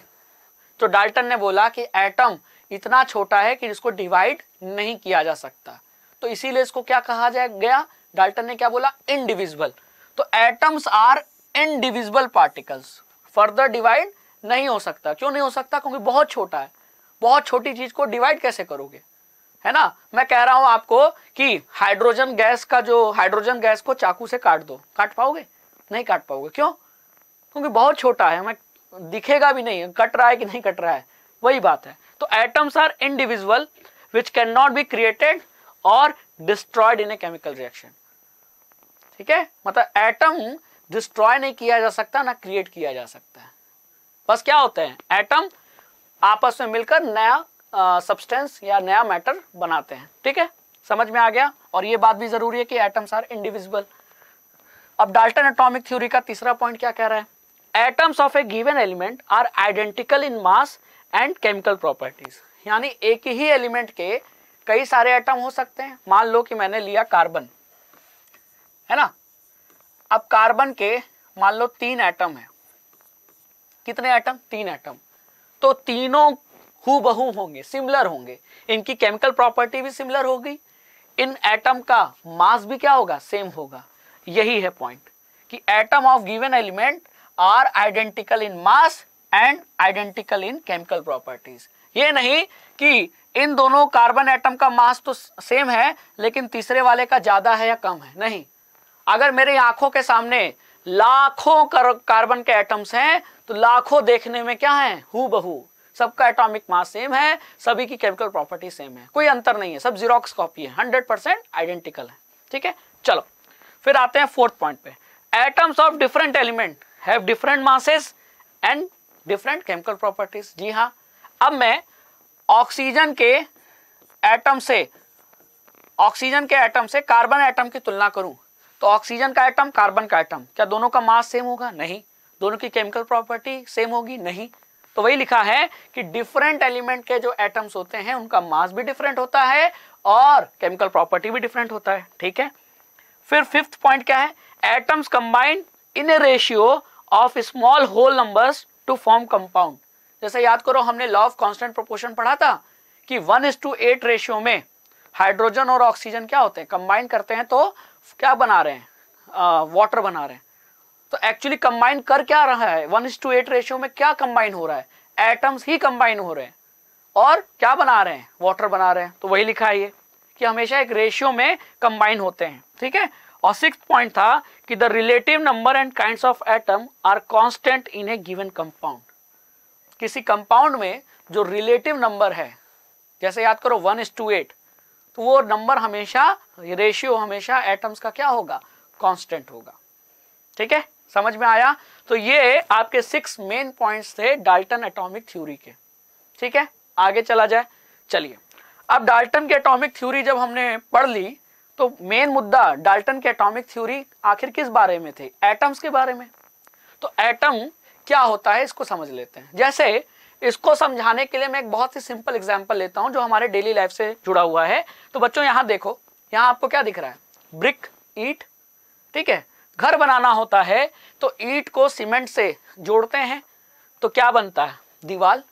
तो डाल्टन ने बोला कि एटम इतना छोटा है कि इसको डिवाइड नहीं किया जा सकता तो इसीलिए इसको क्या कहा जाए गया डाल्टन ने क्या बोला इनडिविजिबल तो atoms are indivisible particles further divide नहीं हो सकता क्यों नहीं हो सकता क्योंकि बहुत छोटा है बहुत छोटी चीज को डिवाइड कैसे करोगे है ना मैं कह रहा हूं आपको कि हाइड्रोजन गैस का जो हाइड्रोजन गैस को चाकू से काट दो काट पाओगे नहीं काट पाओगे क्यों क्योंकि बहुत छोटा है हमें दिखेगा भी नहीं कट रहा है कि नहीं कट रहा है वही बात है तो atoms are individual which can not be created और destroyed in a chemical reaction ठीक है मतलब एटम डिस्ट्रॉय नहीं किया जा सकता ना क्रिएट किया जा सकता है बस क्या होते हैं एटम आपस में मिलकर नया सब्सटेंस या नया मैटर बनाते हैं ठीक है समझ में आ गया और ये बात भी जरूरी है कि एटम्स आर इंडिविजिबल अब डाल्टन एटॉमिक थ्योरी का तीसरा पॉइंट क्या कह रहा है atoms of a given element are identical in mass and chemical properties यानी एक ही एलिमेंट के कई सारे एटम हो सकते हैं मान लो कि मैंने लिया कार्बन है ना अब कार्बन के मान लो तीन एटम है कितने एटम तीन एटम तो तीनों हु बहू होंगे सिमिलर होंगे इनकी केमिकल प्रॉपर्टी भी सिमिलर होगी इन एटम का मास भी क्या होगा सेम होगा यही है पॉइंट कि atom of given element are identical in mass and identical in chemical properties ये नहीं कि इन दोनों कार्बन एटम का मास तो सेम है लेकिन तीसरे वाले का ज्यादा है या कम है नहीं अगर मेरी आंखों के सामने लाखों कार्बन के एटम्स हैं तो लाखों देखने में क्या है हु बहु सबका एटॉमिक मास सेम है सभी की केमिकल प्रॉपर्टी सेम है कोई अंतर नहीं है सब जीरोक्स कॉपी है हंड्रेड परसेंट आइडेंटिकल है ठीक है चलो फिर आते हैं फोर्थ पॉइंट पे atoms of different element have different masses and different chemical properties जी हाँ अब मैं ऑक्सीजन के एटम से ऑक्सीजन के एटम से कार्बन एटम की तुलना करूं तो ऑक्सीजन का आइटम कार्बन का एटम क्या दोनों का मास सेम होगा नहीं दोनों की केमिकल प्रॉपर्टी सेम होगी नहीं तो वही लिखा है कि डिफरेंट एलिमेंट के जो एटम्स होते हैं उनका मास भी डिफरेंट होता है और केमिकल प्रॉपर्टी भी डिफरेंट होता है ठीक है फिर फिफ्थ पॉइंट क्या है atoms combined in a ratio of small whole numbers to form compound जैसे याद करो हमने लॉ ऑफ कॉन्स्टेंट प्रोपोर्शन पढ़ा था कि one is to eight ratio में हाइड्रोजन और ऑक्सीजन क्या होते हैं कंबाइन करते हैं तो क्या बना रहे हैं वाटर बना रहे हैं तो एक्चुअली कंबाइन कर क्या रहा है one is to eight ratio में क्या कंबाइन हो रहा है एटम्स ही कंबाइन हो रहे हैं और क्या बना रहे हैं वाटर बना रहे हैं तो वही लिखा है ये कि हमेशा एक रेशियो में कंबाइन होते हैं ठीक है और सिक्स पॉइंट था कि the relative number and kind of atom are constant in a given compound किसी कंपाउंड में जो रिलेटिव नंबर है जैसे याद करो वन इज टू एट तो वो नंबर हमेशा रेशियो हमेशा एटम्स का क्या होगा कांस्टेंट होगा ठीक है समझ में आया तो ये आपके सिक्स मेन पॉइंट्स थे डाल्टन एटॉमिक थ्योरी के ठीक है आगे चला जाए चलिए अब डाल्टन की एटॉमिक थ्योरी जब हमने पढ़ ली तो मेन मुद्दा डाल्टन की एटॉमिक थ्योरी आखिर किस बारे में थे एटम्स के बारे में तो एटम क्या होता है इसको समझ लेते हैं जैसे इसको समझाने के लिए मैं एक बहुत ही सिंपल एग्जाम्पल लेता हूँ जो हमारे डेली लाइफ से जुड़ा हुआ है तो बच्चों यहाँ देखो यहाँ आपको क्या दिख रहा है ब्रिक ईट ठीक है घर बनाना होता है तो ईट को सीमेंट से जोड़ते हैं तो क्या बनता है दीवाल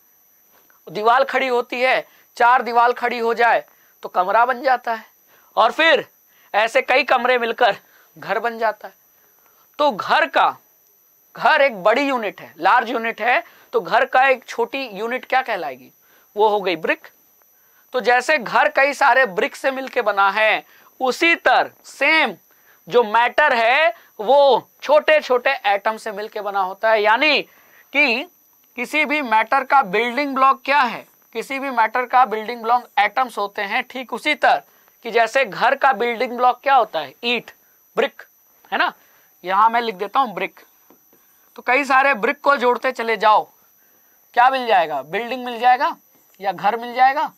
दीवाल खड़ी होती है चार दीवाल खड़ी हो जाए तो कमरा बन जाता है और फिर ऐसे कई कमरे मिलकर घर बन जाता है तो घर का घर एक बड़ी यूनिट है लार्ज यूनिट है तो घर का एक छोटी यूनिट क्या कहलाएगी वो हो गई ब्रिक तो जैसे घर कई सारे ब्रिक से मिलके बना है उसी तरह सेम जो मैटर है वो छोटे छोटे एटम से मिलके बना होता है यानी कि किसी भी मैटर का बिल्डिंग ब्लॉक क्या है किसी भी मैटर का बिल्डिंग ब्लॉक एटम्स होते हैं ठीक उसी तरह कि जैसे घर का बिल्डिंग ब्लॉक क्या होता है ईट ब्रिक है ना यहां मैं लिख देता हूं ब्रिक तो कई सारे ब्रिक को जोड़ते चले जाओ क्या मिल जाएगा बिल्डिंग मिल जाएगा या घर मिल जाएगा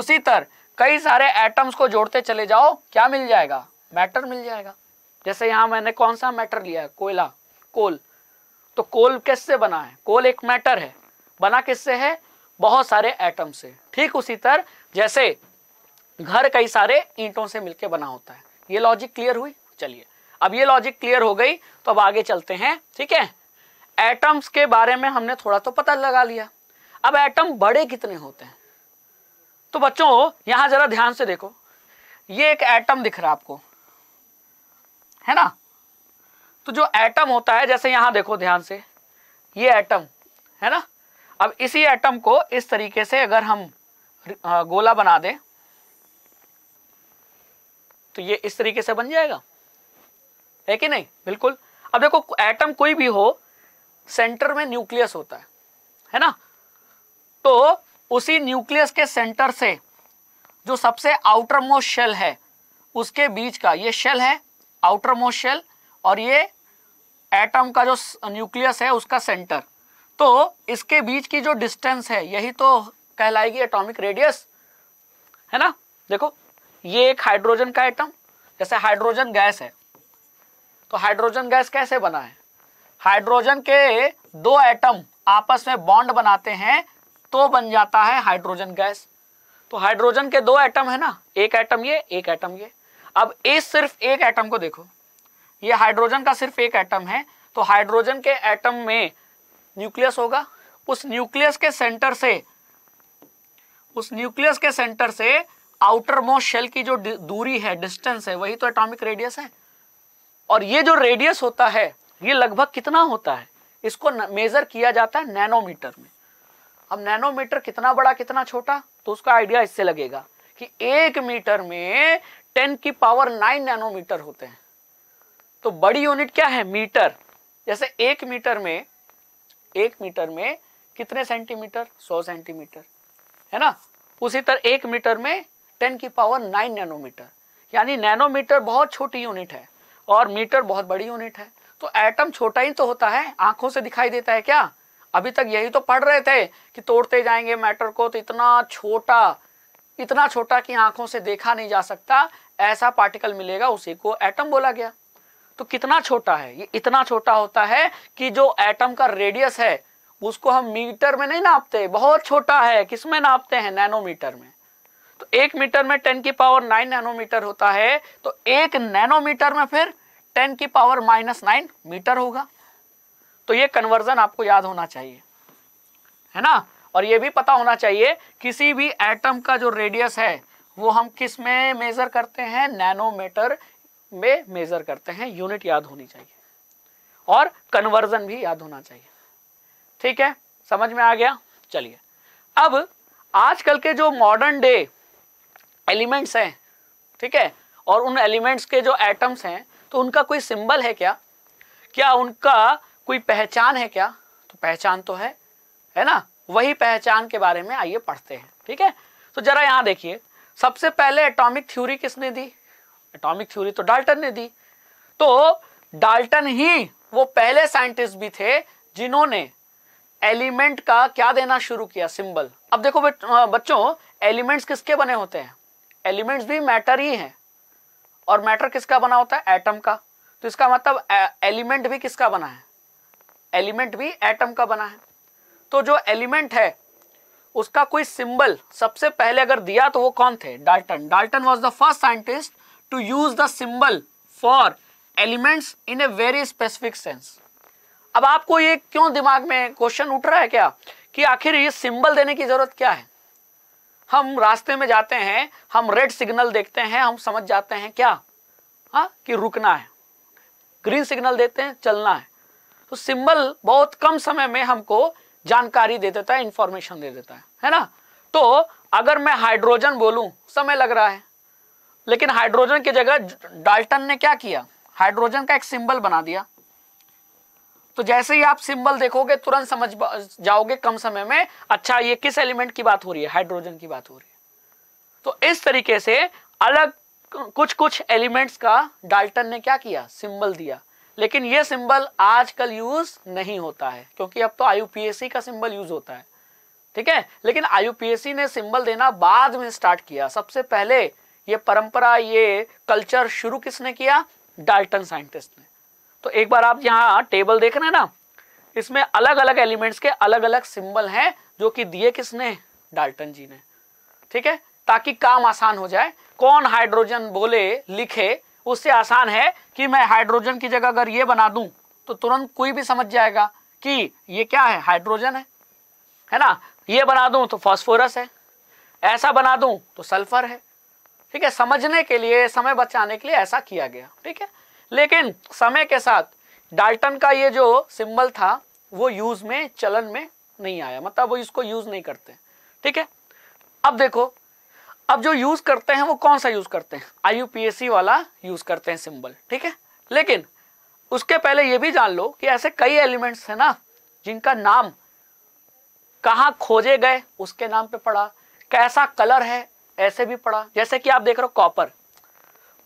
उसी तरह कई सारे एटम्स को जोड़ते चले जाओ क्या मिल जाएगा मैटर मिल जाएगा जैसे यहाँ मैंने कौन सा मैटर लिया है कोयला कोल तो कोल किससे बना है कोल एक मैटर है बना किससे है बहुत सारे एटम से ठीक उसी तरह जैसे घर कई सारे ईंटों से मिलकर बना होता है ये लॉजिक क्लियर हुई चलिए अब ये लॉजिक क्लियर हो गई तो अब आगे चलते हैं ठीक है एटम्स के बारे में हमने थोड़ा तो पता लगा लिया अब एटम बड़े कितने होते हैं तो बच्चों यहां जरा ध्यान से देखो ये एक एटम दिख रहा है आपको है ना तो जो एटम होता है जैसे यहां देखो ध्यान से ये एटम है ना अब इसी एटम को इस तरीके से अगर हम गोला बना दें तो ये इस तरीके से बन जाएगा है कि नहीं बिल्कुल अब देखो एटम कोई भी हो सेंटर में न्यूक्लियस होता है है ना तो उसी न्यूक्लियस के सेंटर से जो सबसे आउटर मोस्ट शेल है उसके बीच का ये शेल है आउटर मोस्ट शेल और ये एटम का जो न्यूक्लियस है उसका सेंटर तो इसके बीच की जो डिस्टेंस है यही तो कहलाएगी एटॉमिक रेडियस है ना देखो ये एक हाइड्रोजन का एटम जैसे हाइड्रोजन गैस है तो हाइड्रोजन गैस कैसे बना है हाइड्रोजन के दो एटम आपस में बॉन्ड बनाते हैं तो बन जाता है हाइड्रोजन गैस तो हाइड्रोजन के दो एटम है ना एक एटम ये एक एटम ये अब इस सिर्फ एक एटम को देखो ये हाइड्रोजन का सिर्फ एक एटम है तो हाइड्रोजन के एटम में न्यूक्लियस होगा उस न्यूक्लियस के सेंटर से उस न्यूक्लियस के सेंटर से आउटर मोस्ट शेल की जो दूरी है डिस्टेंस है वही तो एटॉमिक रेडियस है और ये जो रेडियस होता है ये लगभग कितना होता है इसको मेजर किया जाता है नैनोमीटर में अब नैनोमीटर कितना बड़ा कितना छोटा तो उसका आइडिया इससे लगेगा कि एक मीटर में टेन की पावर नाइन नैनोमीटर होते हैं तो बड़ी यूनिट क्या है मीटर जैसे एक मीटर में एक मीटर में कितने सेंटीमीटर सौ सेंटीमीटर है ना उसी तरह एक मीटर में टेन की पावर नाइन नैनोमीटर यानी नैनोमीटर बहुत छोटी यूनिट है और मीटर बहुत बड़ी यूनिट है तो एटम छोटा ही तो होता है आंखों से दिखाई देता है क्या अभी तक यही तो पढ़ रहे थे कि तोड़ते जाएंगे मैटर को तो इतना छोटा इतना छोटा कि आंखों से देखा नहीं जा सकता ऐसा पार्टिकल मिलेगा उसी को एटम बोला गया तो कितना छोटा है ये इतना छोटा होता है कि जो एटम का रेडियस है उसको हम मीटर में नहीं नापते बहुत छोटा है किसमें नापते हैं नैनोमीटर में तो एक मीटर में टेन की पावर नाइन नैनोमीटर होता है तो एक नैनोमीटर में फिर टेन की पावर माइनस नाइन मीटर होगा तो ये कन्वर्जन आपको याद होना चाहिए है ना और ये भी पता होना चाहिए किसी भी एटम का जो रेडियस है वो हम किस में मेज़र करते हैं नैनोमीटर में मेज़र करते हैं यूनिट याद होनी चाहिए और कन्वर्जन भी याद होना चाहिए ठीक है समझ में आ गया चलिए अब आजकल के जो मॉडर्न डे एलिमेंट्स हैं ठीक है और उन एलिमेंट्स के जो एटम्स हैं तो उनका कोई सिंबल है क्या क्या उनका कोई पहचान है क्या तो पहचान तो है है ना वही पहचान के बारे में आइए पढ़ते हैं ठीक है तो जरा यहां देखिए सबसे पहले एटॉमिक थ्योरी किसने दी एटॉमिक थ्योरी तो डाल्टन ने दी तो डाल्टन ही वो पहले साइंटिस्ट भी थे जिन्होंने एलिमेंट का क्या देना शुरू किया सिंबल अब देखो बच्चों एलिमेंट्स किसके बने होते हैं एलिमेंट्स भी मैटर ही हैं और मैटर किसका बना होता है एटम का तो इसका मतलब एलिमेंट भी किसका बना है एलिमेंट भी एटम का बना है तो जो एलिमेंट है उसका कोई सिंबल सबसे पहले अगर दिया तो वो कौन थे Dalton Dalton was the first scientist to use the symbol for elements in a very specific sense अब आपको ये क्यों दिमाग में क्वेश्चन उठ रहा है क्या कि आखिर ये सिंबल देने की जरूरत क्या है हम रास्ते में जाते हैं हम रेड सिग्नल देखते हैं हम समझ जाते हैं क्या हाँ कि रुकना है ग्रीन सिग्नल देते हैं चलना है तो सिंबल बहुत कम समय में हमको जानकारी दे देता है इंफॉर्मेशन दे देता है है ना तो अगर मैं हाइड्रोजन बोलूं समय लग रहा है लेकिन हाइड्रोजन की जगह डाल्टन ने क्या किया हाइड्रोजन का एक सिंबल बना दिया तो जैसे ही आप सिंबल देखोगे तुरंत समझ जाओगे कम समय में अच्छा ये किस एलिमेंट की बात हो रही है हाइड्रोजन की बात हो रही है तो इस तरीके से अलग कुछ कुछ एलिमेंट्स का डाल्टन ने क्या किया सिंबल दिया लेकिन ये सिंबल आजकल यूज नहीं होता है क्योंकि अब तो आई का सिंबल यूज होता है ठीक है लेकिन आई ने सिंबल देना बाद में स्टार्ट किया सबसे पहले ये परंपरा ये कल्चर शुरू किसने किया डाल्टन साइंटिस्ट ने तो एक बार आप यहाँ टेबल देख रहे हैं ना इसमें अलग अलग एलिमेंट्स के अलग अलग सिंबल हैं जो कि दिए किसने डाल्टन जी ने ठीक है ताकि काम आसान हो जाए कौन हाइड्रोजन बोले लिखे उससे आसान है कि मैं हाइड्रोजन की जगह अगर ये बना दूं तो तुरंत कोई भी समझ जाएगा कि ये क्या है हाइड्रोजन है है ना ये बना दूं तो फास्फोरस है ऐसा बना दूं तो सल्फर है ठीक है समझने के लिए समय बचाने के लिए ऐसा किया गया ठीक है लेकिन समय के साथ डाल्टन का ये जो सिंबल था वो यूज में चलन में नहीं आया मतलब वो इसको यूज नहीं करते ठीक है अब देखो अब जो यूज करते हैं वो कौन सा यूज करते हैं आई वाला यूज करते हैं सिंबल ठीक है लेकिन उसके पहले ये भी जान लो कि ऐसे कई एलिमेंट्स हैं ना जिनका नाम कहाँ खोजे गए उसके नाम पे पड़ा कैसा कलर है ऐसे भी पड़ा जैसे कि आप देख रहे हो कॉपर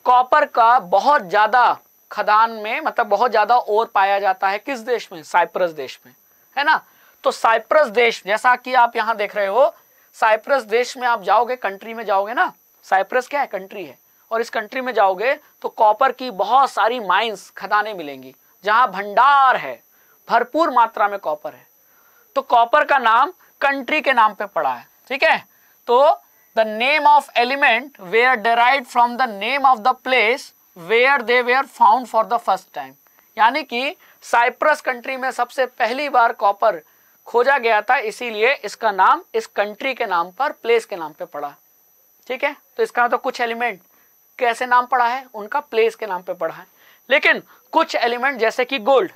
कॉपर का बहुत ज़्यादा खदान में मतलब बहुत ज़्यादा और पाया जाता है किस देश में साइप्रस देश में है ना तो साइप्रस देश जैसा कि आप यहां देख रहे हो साइप्रस देश में आप जाओगे कंट्री में जाओगे ना साइप्रस क्या है कंट्री है और इस कंट्री में जाओगे तो कॉपर की बहुत सारी माइंस खदानें मिलेंगी जहां भंडार है भरपूर मात्रा में कॉपर है तो कॉपर का नाम कंट्री के नाम पे पड़ा है ठीक है तो the name of element they are derive from the name of the place where they were found for the first time यानी कि साइप्रस कंट्री में सबसे पहली बार कॉपर खोजा गया था इसीलिए इसका नाम इस कंट्री के नाम पर प्लेस के नाम पे पड़ा ठीक है तो इसका तो कुछ एलिमेंट कैसे नाम पड़ा है उनका प्लेस के नाम पे पड़ा है लेकिन कुछ एलिमेंट जैसे कि गोल्ड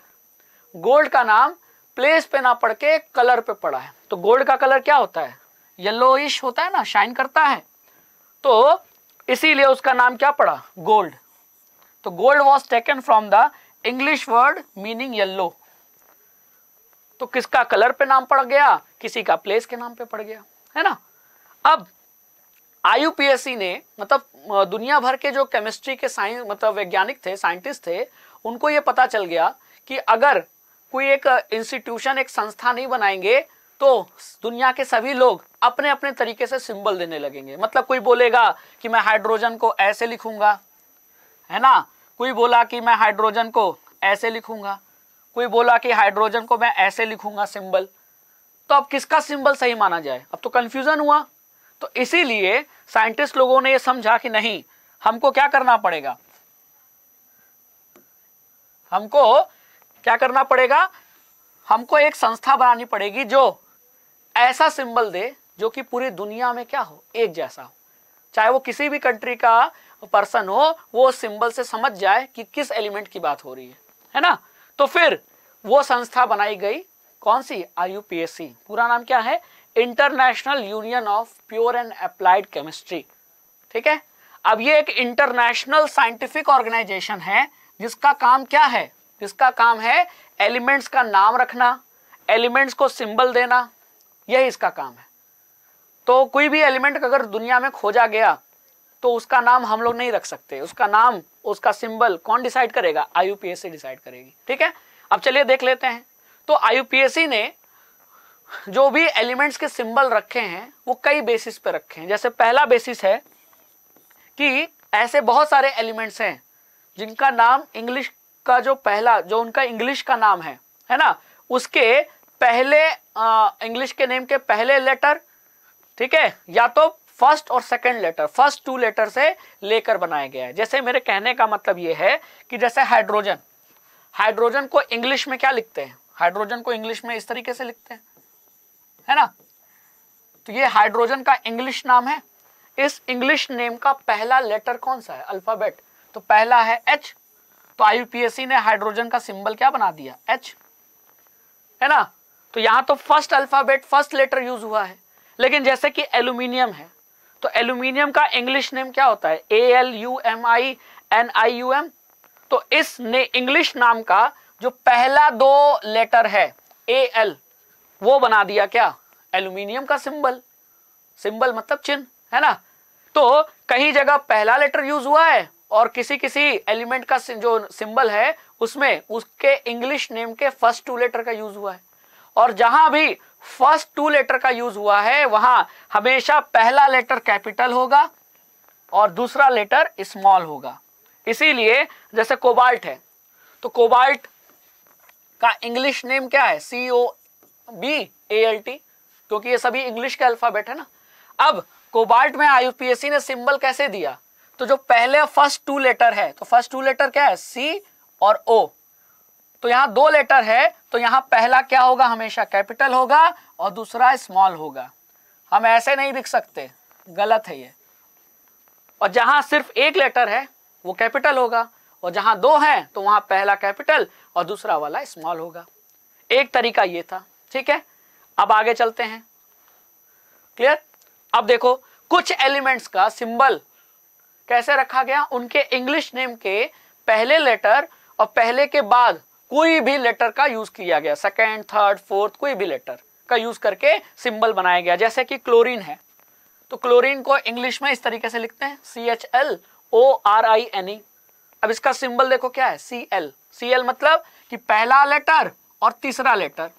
गोल्ड का नाम प्लेस पे ना पड़ के कलर पे पड़ा है तो गोल्ड का कलर क्या होता है येलोइश होता है ना शाइन करता है तो इसीलिए उसका नाम क्या पड़ा गोल्ड तो gold was taken from the English word meaning yellow तो किसका कलर पे नाम पड़ गया किसी का प्लेस के नाम पे पड़ गया है ना अब आईयूपीएससी ने मतलब दुनिया भर के जो केमिस्ट्री के साइंस मतलब वैज्ञानिक थे साइंटिस्ट थे उनको ये पता चल गया कि अगर कोई एक इंस्टीट्यूशन एक संस्था नहीं बनाएंगे तो दुनिया के सभी लोग अपने अपने तरीके से सिंबल देने लगेंगे मतलब कोई बोलेगा कि मैं हाइड्रोजन को ऐसे लिखूंगा है ना कोई बोला कि मैं हाइड्रोजन को ऐसे लिखूंगा कोई बोला कि हाइड्रोजन को मैं ऐसे लिखूंगा सिंबल तो अब किसका सिंबल सही माना जाए अब तो कन्फ्यूजन हुआ तो इसीलिए साइंटिस्ट लोगों ने यह समझा कि नहीं हमको क्या करना पड़ेगा हमको क्या करना पड़ेगा हमको एक संस्था बनानी पड़ेगी जो ऐसा सिंबल दे जो कि पूरी दुनिया में क्या हो एक जैसा हो चाहे वो किसी भी कंट्री का पर्सन हो वो सिंबल से समझ जाए कि किस एलिमेंट की बात हो रही है है ना तो फिर वो संस्था बनाई गई कौन सी आई पूरा नाम क्या है International Union of Pure and Applied Chemistry ठीक है अब ये एक इंटरनेशनल साइंटिफिक ऑर्गेनाइजेशन है जिसका काम क्या है जिसका काम है एलिमेंट्स का नाम रखना एलिमेंट्स को सिंबल देना यही इसका काम है तो कोई भी एलिमेंट अगर दुनिया में खोजा गया तो उसका नाम हम लोग नहीं रख सकते उसका नाम उसका सिंबल कौन डिसाइड करेगा आईयूपीएससी डिसाइड करेगी ठीक है अब चलिए देख लेते हैं तो आईयूपीएससी ने जो भी एलिमेंट्स के सिंबल रखे हैं वो कई बेसिस पे रखे हैं जैसे पहला बेसिस है कि ऐसे बहुत सारे एलिमेंट्स हैं जिनका नाम इंग्लिश का जो पहला जो उनका इंग्लिश का नाम है है ना उसके पहले इंग्लिश के नेम के पहले लेटर ठीक है या तो फर्स्ट और second letter first two letter से लेकर बनाया गया है जैसे मेरे कहने का मतलब यह है कि जैसे हाइड्रोजन हाइड्रोजन को इंग्लिश में क्या लिखते हैं हाइड्रोजन को इंग्लिश में इस तरीके से लिखते हैं है ना तो ये हाइड्रोजन का इंग्लिश नाम है इस इंग्लिश नेम का पहला लेटर कौन सा है अल्फाबेट तो पहला है एच तो आईयूपीएससी ने हाइड्रोजन का सिंबल क्या बना दिया एच है ना तो यहां तो first alphabet first letter use हुआ है लेकिन जैसे कि एल्यूमिनियम है तो एल्यूमिनियम का इंग्लिश नेम क्या होता है A L U M I N I U M तो इस ने इंग्लिश नाम का जो पहला दो लेटर है ए एल वो बना दिया क्या एल्यूमिनियम का सिंबल सिंबल मतलब चिन्ह है ना तो कहीं जगह पहला लेटर यूज हुआ है और किसी किसी एलिमेंट का जो सिंबल है उसमें उसके इंग्लिश नेम के फर्स्ट टू लेटर का यूज हुआ है और जहां भी फर्स्ट टू लेटर का यूज हुआ है वहां हमेशा पहला लेटर कैपिटल होगा और दूसरा लेटर स्मॉल होगा इसीलिए जैसे कोबाल्ट है तो कोबाल्ट का इंग्लिश नेम क्या है C O B A L T क्योंकि ये सभी इंग्लिश के अल्फाबेट है ना अब कोबाल्ट में आई ने सिंबल कैसे दिया तो जो पहले फर्स्ट टू लेटर है तो फर्स्ट टू लेटर क्या है सी और ओ तो यहां दो लेटर है तो यहां पहला क्या होगा हमेशा कैपिटल होगा और दूसरा स्मॉल होगा हम ऐसे नहीं लिख सकते गलत है ये और जहां सिर्फ एक लेटर है वो कैपिटल होगा और जहां दो हैं तो वहां पहला कैपिटल और दूसरा वाला स्मॉल होगा एक तरीका ये था ठीक है अब आगे चलते हैं क्लियर अब देखो कुछ एलिमेंट्स का सिंबल कैसे रखा गया उनके इंग्लिश नेम के पहले लेटर और पहले के बाद कोई भी लेटर का यूज किया गया सेकेंड थर्ड फोर्थ कोई भी लेटर का यूज करके सिंबल बनाया गया जैसे कि क्लोरीन है तो क्लोरीन को इंग्लिश में इस तरीके से लिखते हैं C H L O R I N E अब इसका सिंबल देखो क्या है सी एल सी एल मतलब कि पहला लेटर और तीसरा लेटर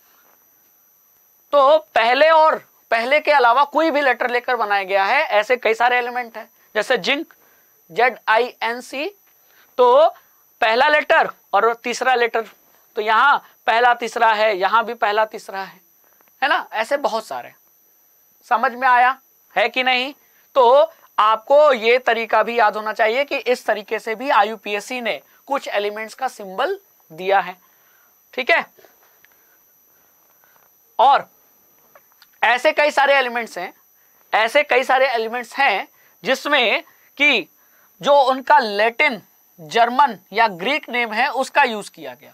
तो पहले और पहले के अलावा कोई भी लेटर लेकर बनाया गया है ऐसे कई सारे एलिमेंट है जैसे zinc Z I N C तो पहला लेटर और तीसरा लेटर तो यहाँ पहला तीसरा है यहाँ भी पहला तीसरा है है ना ऐसे बहुत सारे समझ में आया है कि नहीं तो आपको ये तरीका भी याद होना चाहिए कि इस तरीके से भी आईयूपीएससी ने कुछ एलिमेंट्स का सिंबल दिया है ठीक है और ऐसे कई सारे एलिमेंट्स हैं ऐसे कई सारे एलिमेंट्स हैं जिसमें कि जो उनका लेटिन जर्मन या ग्रीक नेम है उसका यूज किया गया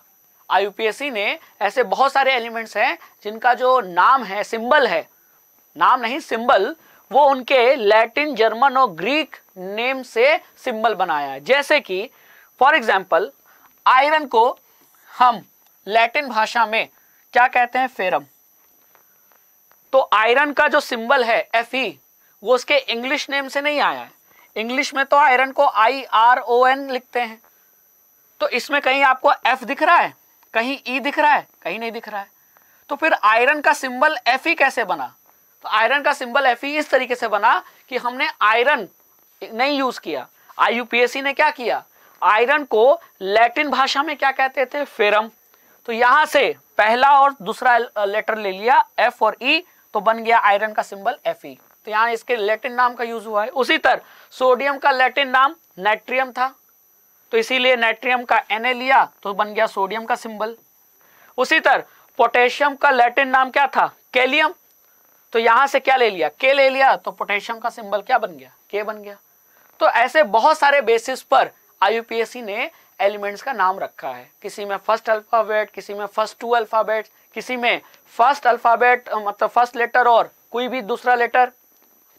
आई ने ऐसे बहुत सारे एलिमेंट्स हैं जिनका जो नाम है सिंबल है नाम नहीं सिंबल वो उनके लैटिन जर्मन और ग्रीक नेम से सिंबल बनाया है जैसे कि फॉर एग्जाम्पल आयरन को हम लैटिन भाषा में क्या कहते हैं फेरम तो आयरन का जो सिंबल है एफ e, वो उसके इंग्लिश नेम से नहीं आया है इंग्लिश में तो आयरन को आई आर ओ एन लिखते हैं तो इसमें कहीं आपको एफ दिख रहा है कहीं ई e दिख रहा है कहीं नहीं दिख रहा है तो फिर आयरन का सिंबल एफ ई कैसे बना तो आयरन का सिंबल एफ इस तरीके से बना कि हमने आयरन नहीं यूज किया आई ने क्या किया आयरन को लैटिन भाषा में क्या कहते थे फेरम तो यहां से पहला और दूसरा लेटर ले लिया एफ और ई e, तो बन गया आयरन का सिंबल एफ ई तो यहां इसके लैटिन नाम का यूज हुआ है उसी तरह सोडियम का लैटिन नाम नाइट्रियम था तो इसीलिए नाइट्रियम का एन लिया तो बन गया सोडियम का सिंबल उसी तरह पोटेशियम का लैटिन नाम क्या था कैलियम तो यहां से क्या ले लिया के ले लिया तो पोटेशियम का सिंबल क्या बन गया के बन गया तो ऐसे बहुत सारे बेसिस पर आई ने एलिमेंट्स का नाम रखा है किसी में फर्स्ट अल्फ़ाबेट किसी में फर्स्ट टू अल्फ़ाबेट किसी में फर्स्ट अल्फ़ाबेट मतलब फर्स्ट लेटर और कोई भी दूसरा लेटर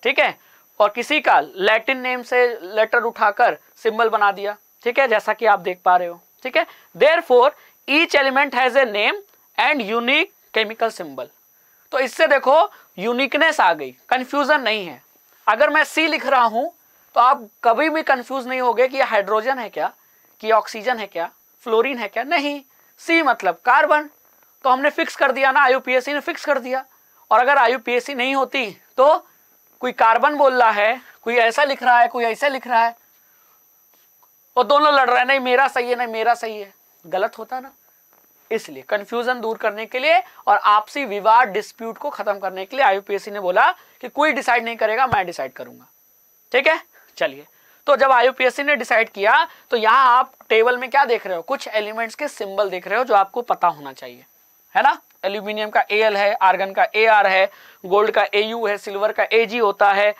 ठीक है और किसी का लैटिन नेम से लेटर उठाकर सिंबल बना दिया ठीक है जैसा कि आप देख पा रहे हो ठीक है therefore each element has a name and unique chemical symbol तो इससे देखो यूनिकनेस आ गई कंफ्यूजन नहीं है अगर मैं सी लिख रहा हूं तो आप कभी भी कंफ्यूज नहीं होगे कि हाइड्रोजन है क्या कि ऑक्सीजन है क्या फ्लोरीन है क्या नहीं सी मतलब कार्बन तो हमने फिक्स कर दिया ना आयु ने फिक्स कर दिया और अगर आयु नहीं होती तो कोई कार्बन बोल रहा है कोई ऐसा लिख रहा है कोई ऐसा लिख रहा है और दोनों लड़ रहे हैं नहीं मेरा सही है नहीं मेरा सही है गलत होता ना इसलिए कंफ्यूजन दूर करने के लिए और आपसी विवाद डिस्प्यूट को खत्म करने के लिए आयुपीएससी ने बोला कि कोई डिसाइड नहीं करेगा मैं डिसाइड करूंगा ठीक है चलिए तो जब आयुपीएससी ने डिसाइड किया तो यहां आप टेबल में क्या देख रहे हो कुछ एलिमेंट्स के सिंबल देख रहे हो जो आपको पता होना चाहिए है ना एल्यूमिनियम का ए एल है आर्गन का ए आर है गोल्ड का ए यू है सिल्वर का ए जी होता है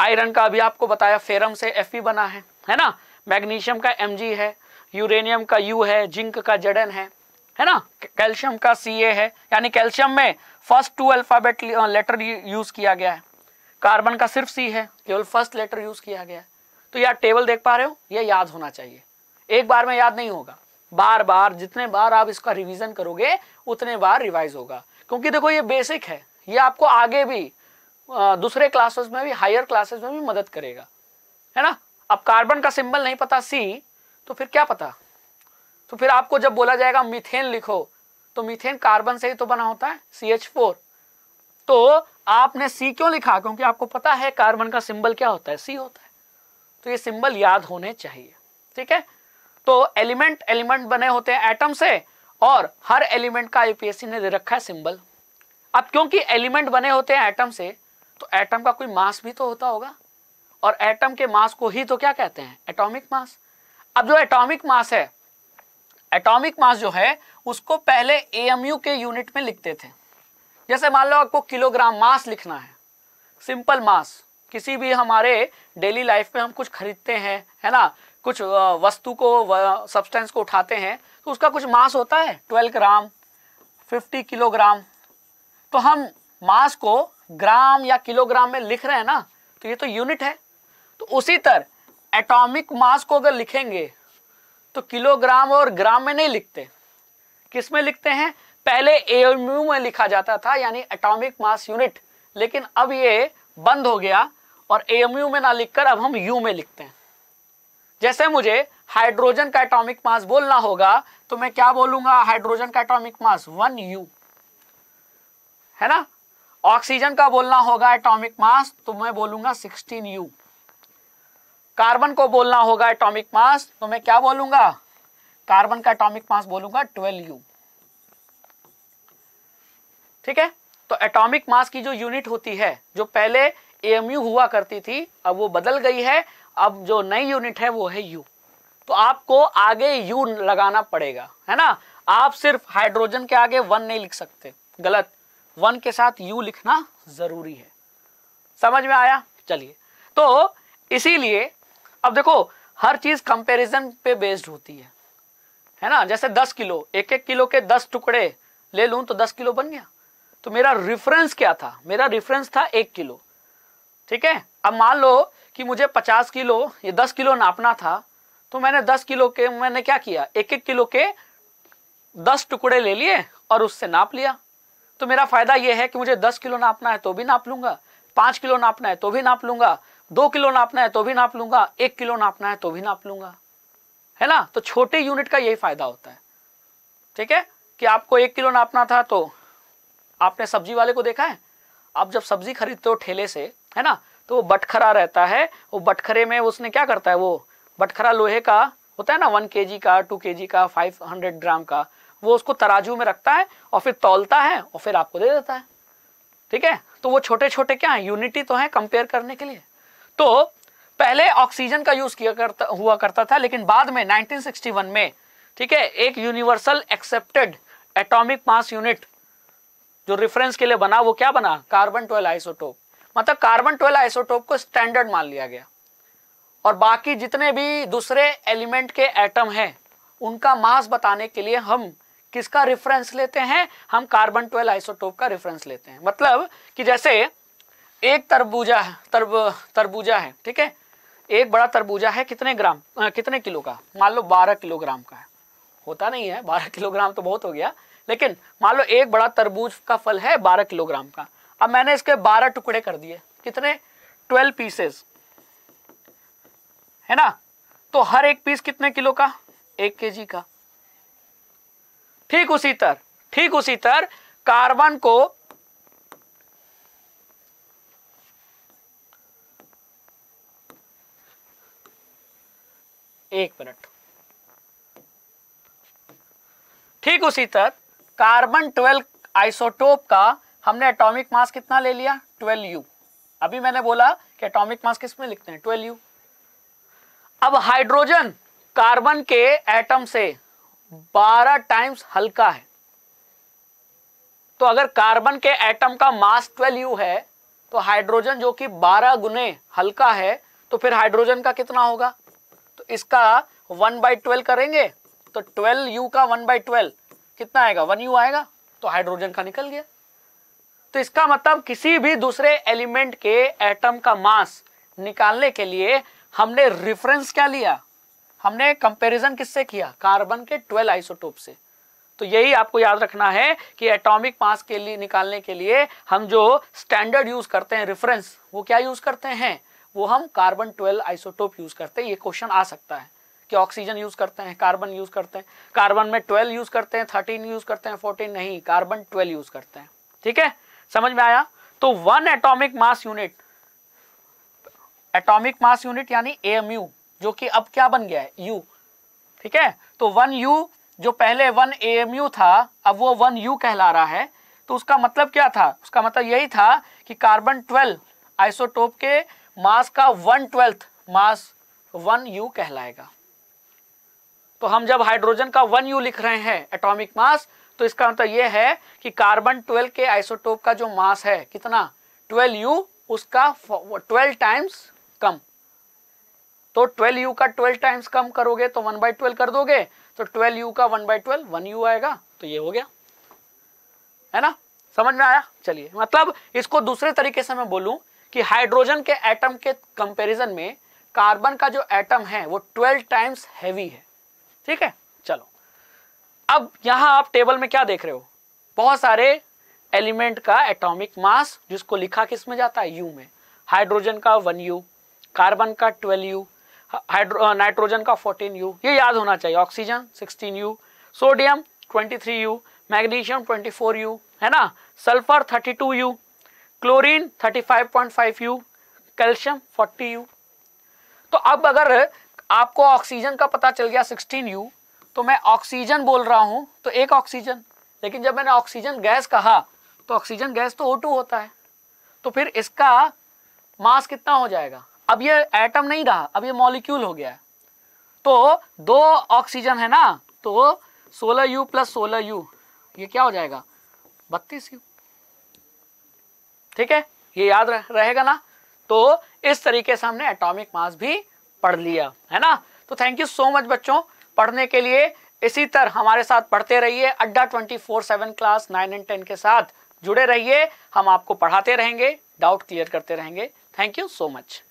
आयरन का अभी आपको बताया फेरम से एफ बना है है ना मैग्नीशियम का एम जी है यूरेनियम का यू है जिंक का जडन है है ना कैल्शियम का सी ए है यानी कैल्शियम में first two alphabet letter use किया गया है कार्बन का सिर्फ सी है केवल फर्स्ट लेटर यूज किया गया है तो यार टेबल देख पा रहे हो ये याद होना चाहिए एक बार में याद नहीं होगा बार बार जितने बार आप इसका रिवीजन करोगे उतने बार रिवाइज होगा क्योंकि देखो ये बेसिक है ये आपको आगे भी दूसरे क्लासेस में भी हायर क्लासेस में भी मदद करेगा है ना अब कार्बन का सिंबल नहीं पता सी तो फिर क्या पता तो फिर आपको जब बोला जाएगा मिथेन लिखो तो मिथेन कार्बन से ही तो बना होता है सी एच फोर तो आपने सी क्यों लिखा क्योंकि आपको पता है कार्बन का सिंबल क्या होता है सी होता है तो ये सिंबल याद होने चाहिए ठीक है तो एलिमेंट एलिमेंट बने होते हैं एटम से और हर एलिमेंट का यूपीएससी ने दे रखा है सिंबल अब क्योंकि एलिमेंट बने होते हैं एटम से तो एटम का कोई मास भी तो होता होगा और एटम के मास को ही तो क्या कहते हैं एटॉमिक मास अब जो एटॉमिक मास है एटॉमिक मास जो है उसको पहले ए के यूनिट में लिखते थे जैसे मान लो आपको किलोग्राम मास लिखना है सिंपल मास किसी भी हमारे डेली लाइफ में हम कुछ खरीदते हैं है ना कुछ वस्तु को सब्सटेंस को उठाते हैं तो उसका कुछ मास होता है 12 ग्राम 50 किलोग्राम तो हम मास को ग्राम या किलोग्राम में लिख रहे हैं ना तो ये तो यूनिट है तो उसी तरह एटॉमिक मास को अगर लिखेंगे तो किलोग्राम और ग्राम में नहीं लिखते किस में लिखते हैं पहले एएमयू में लिखा जाता था यानी एटॉमिक मास यूनिट लेकिन अब ये बंद हो गया और एमयू में ना लिखकर अब हम यू में लिखते हैं जैसे मुझे हाइड्रोजन का एटॉमिक मास बोलना होगा तो मैं क्या बोलूंगा हाइड्रोजन का एटॉमिक मास वन यू है ना ऑक्सीजन का बोलना होगा एटॉमिक मास तो मैं बोलूंगा सिक्सटीन यू कार्बन को बोलना होगा एटॉमिक मास तो मैं क्या बोलूंगा कार्बन का एटॉमिक मास बोलूंगा ट्वेल्व यू ठीक है तो एटॉमिक मास की जो यूनिट होती है जो पहले एमयू हुआ करती थी अब वो बदल गई है अब जो नई यूनिट है वो है यू तो आपको आगे यू लगाना पड़ेगा है ना आप सिर्फ हाइड्रोजन के आगे वन नहीं लिख सकते गलत वन के साथ यू लिखना जरूरी है समझ में आया चलिए तो इसीलिए अब देखो हर चीज कंपैरिजन पे बेस्ड होती है है ना जैसे दस किलो एक एक किलो के दस टुकड़े ले लू तो दस किलो बन गया तो मेरा रेफरेंस क्या था मेरा रेफरेंस था एक किलो ठीक है अब मान लो कि मुझे पचास किलो ये दस किलो नापना था तो मैंने दस किलो के मैंने क्या किया एक एक किलो के दस टुकड़े ले लिए और उससे नाप लिया तो मेरा फायदा यह है कि मुझे दस किलो नापना है तो भी नाप लूंगा पांच किलो नापना है तो भी नाप लूंगा दो किलो नापना है तो भी नाप लूंगा एक किलो नापना है तो भी नाप लूंगा है ना तो छोटे यूनिट का यही फायदा होता है ठीक है कि आपको एक किलो नापना था तो आपने सब्जी वाले को देखा है आप जब सब्जी खरीदते हो ठेले से है ना तो वो बटखरा रहता है वो बटखरे में उसने क्या करता है वो बटखरा लोहे का होता है ना वन के का टू के का फाइव हंड्रेड ग्राम का वो उसको तराजू में रखता है और फिर तोलता है और फिर आपको दे देता है ठीक है तो वो छोटे छोटे क्या है यूनिटी तो है कंपेयर करने के लिए तो पहले ऑक्सीजन का यूज किया करता हुआ करता था लेकिन बाद में 1961 में ठीक है एक universal accepted atomic mass unit जो रेफरेंस के लिए बना वो क्या बना कार्बन ट्वेल्व आइसोटोप मतलब कार्बन ट्वेल्व आइसोटोप को स्टैंडर्ड मान लिया गया और बाकी जितने भी दूसरे एलिमेंट के एटम हैं उनका मास बताने के लिए हम किसका रेफरेंस लेते हैं हम कार्बन ट्वेल्व आइसोटोप का रेफरेंस लेते हैं मतलब कि जैसे एक तरबूजा तरब तरबूजा है ठीक है एक बड़ा तरबूजा है कितने ग्राम आ, कितने किलो का मान लो बारह किलोग्राम का है होता नहीं है बारह किलोग्राम तो बहुत हो गया लेकिन मान लो एक बड़ा तरबूज का फल है बारह किलोग्राम का अब मैंने इसके बारह टुकड़े कर दिए कितने ट्वेल्व पीसेस है ना तो हर एक पीस कितने किलो का एक जी का ठीक उसी तरह ठीक उसी तरह कार्बन को एक मिनट ठीक उसी तरह कार्बन ट्वेल्व आइसोटोप का हमने एटॉमिक मास कितना ले लिया 12u अभी मैंने बोला कि एटॉमिक मास किस में लिखते हैं 12u अब हाइड्रोजन कार्बन के एटम से 12 टाइम्स हल्का है तो अगर कार्बन के एटम का मास 12u है तो हाइड्रोजन जो कि 12 गुने हल्का है तो फिर हाइड्रोजन का कितना होगा तो इसका 1 बाई ट्वेल्व करेंगे तो 12u का 1 बाई ट्वेल्व कितना आएगा 1u आएगा तो हाइड्रोजन का निकल गया तो इसका मतलब किसी भी दूसरे एलिमेंट के एटम का मास निकालने के लिए हमने रेफरेंस क्या लिया हमने कंपैरिजन किससे किया कार्बन के 12 आइसोटोप से तो यही आपको याद रखना है कि एटॉमिक मास के लिए निकालने के लिए हम जो स्टैंडर्ड यूज करते हैं रेफरेंस वो क्या यूज करते हैं वो हम कार्बन 12 आइसोटोप यूज करते हैं ये क्वेश्चन आ सकता है कि ऑक्सीजन यूज करते हैं कार्बन यूज करते हैं कार्बन में ट्वेल्व यूज करते हैं थर्टीन यूज करते हैं फोर्टीन नहीं कार्बन ट्वेल्व यूज करते हैं ठीक है समझ में आया तो one atomic mass unit atomic mass unit यानी एम यू जो कि अब क्या बन गया है यू ठीक है तो वन यू जो पहले वन एम यू था अब वो वन यू कहला रहा है तो उसका मतलब क्या था उसका मतलब यही था कि कार्बन ट्वेल्व आइसोटोप के मास का one twelfth mass one U कहलाएगा तो हम जब हाइड्रोजन का वन यू लिख रहे हैं एटॉमिक मास तो इसका अंतर मतलब यह है कि कार्बन ट्वेल्व के आइसोटोप का जो मास है कितना ट्वेल्व यू उसका ट्वेल्व टाइम्स कम तो ट्वेल्व यू का ट्वेल्व टाइम्स कम करोगे तो वन बाई ट्वेल्व कर दोगे तो ट्वेल्व यू का one by twelve one U आएगा तो ये हो गया है ना समझ में आया चलिए मतलब इसको दूसरे तरीके से मैं बोलूं कि हाइड्रोजन के एटम के कंपैरिजन में कार्बन का जो एटम है वो ट्वेल्व टाइम्स हैवी है ठीक है अब यहां आप टेबल में क्या देख रहे हो बहुत सारे एलिमेंट का एटॉमिक मास जिसको लिखा किस में जाता है यू में हाइड्रोजन का वन यू कार्बन का ट्वेल्व यू हाइड्रो नाइट्रोजन का फोर्टीन यू ये याद होना चाहिए oxygen sixteen U sodium twenty three U magnesium twenty four U है ना sulphur thirty two U chlorine thirty five point five U calcium forty U तो अब अगर आपको ऑक्सीजन का पता चल गया सिक्सटीन यू तो मैं ऑक्सीजन बोल रहा हूं तो एक ऑक्सीजन लेकिन जब मैंने ऑक्सीजन गैस कहा तो ऑक्सीजन गैस तो ओ होता है तो फिर इसका मास कितना हो जाएगा अब ये एटम नहीं रहा अब ये मॉलिक्यूल हो गया है तो दो ऑक्सीजन है ना तो सोलह यू प्लस सोलह यू ये क्या हो जाएगा बत्तीस यू ठीक है ये याद रह, रहेगा ना तो इस तरीके से हमने एटॉमिक मास भी पढ़ लिया है ना तो थैंक यू सो मच बच्चों पढ़ने के लिए इसी तरह हमारे साथ पढ़ते रहिए Adda twenty four seven class nine and ten के साथ जुड़े रहिए हम आपको पढ़ाते रहेंगे डाउट क्लियर करते रहेंगे थैंक यू सो मच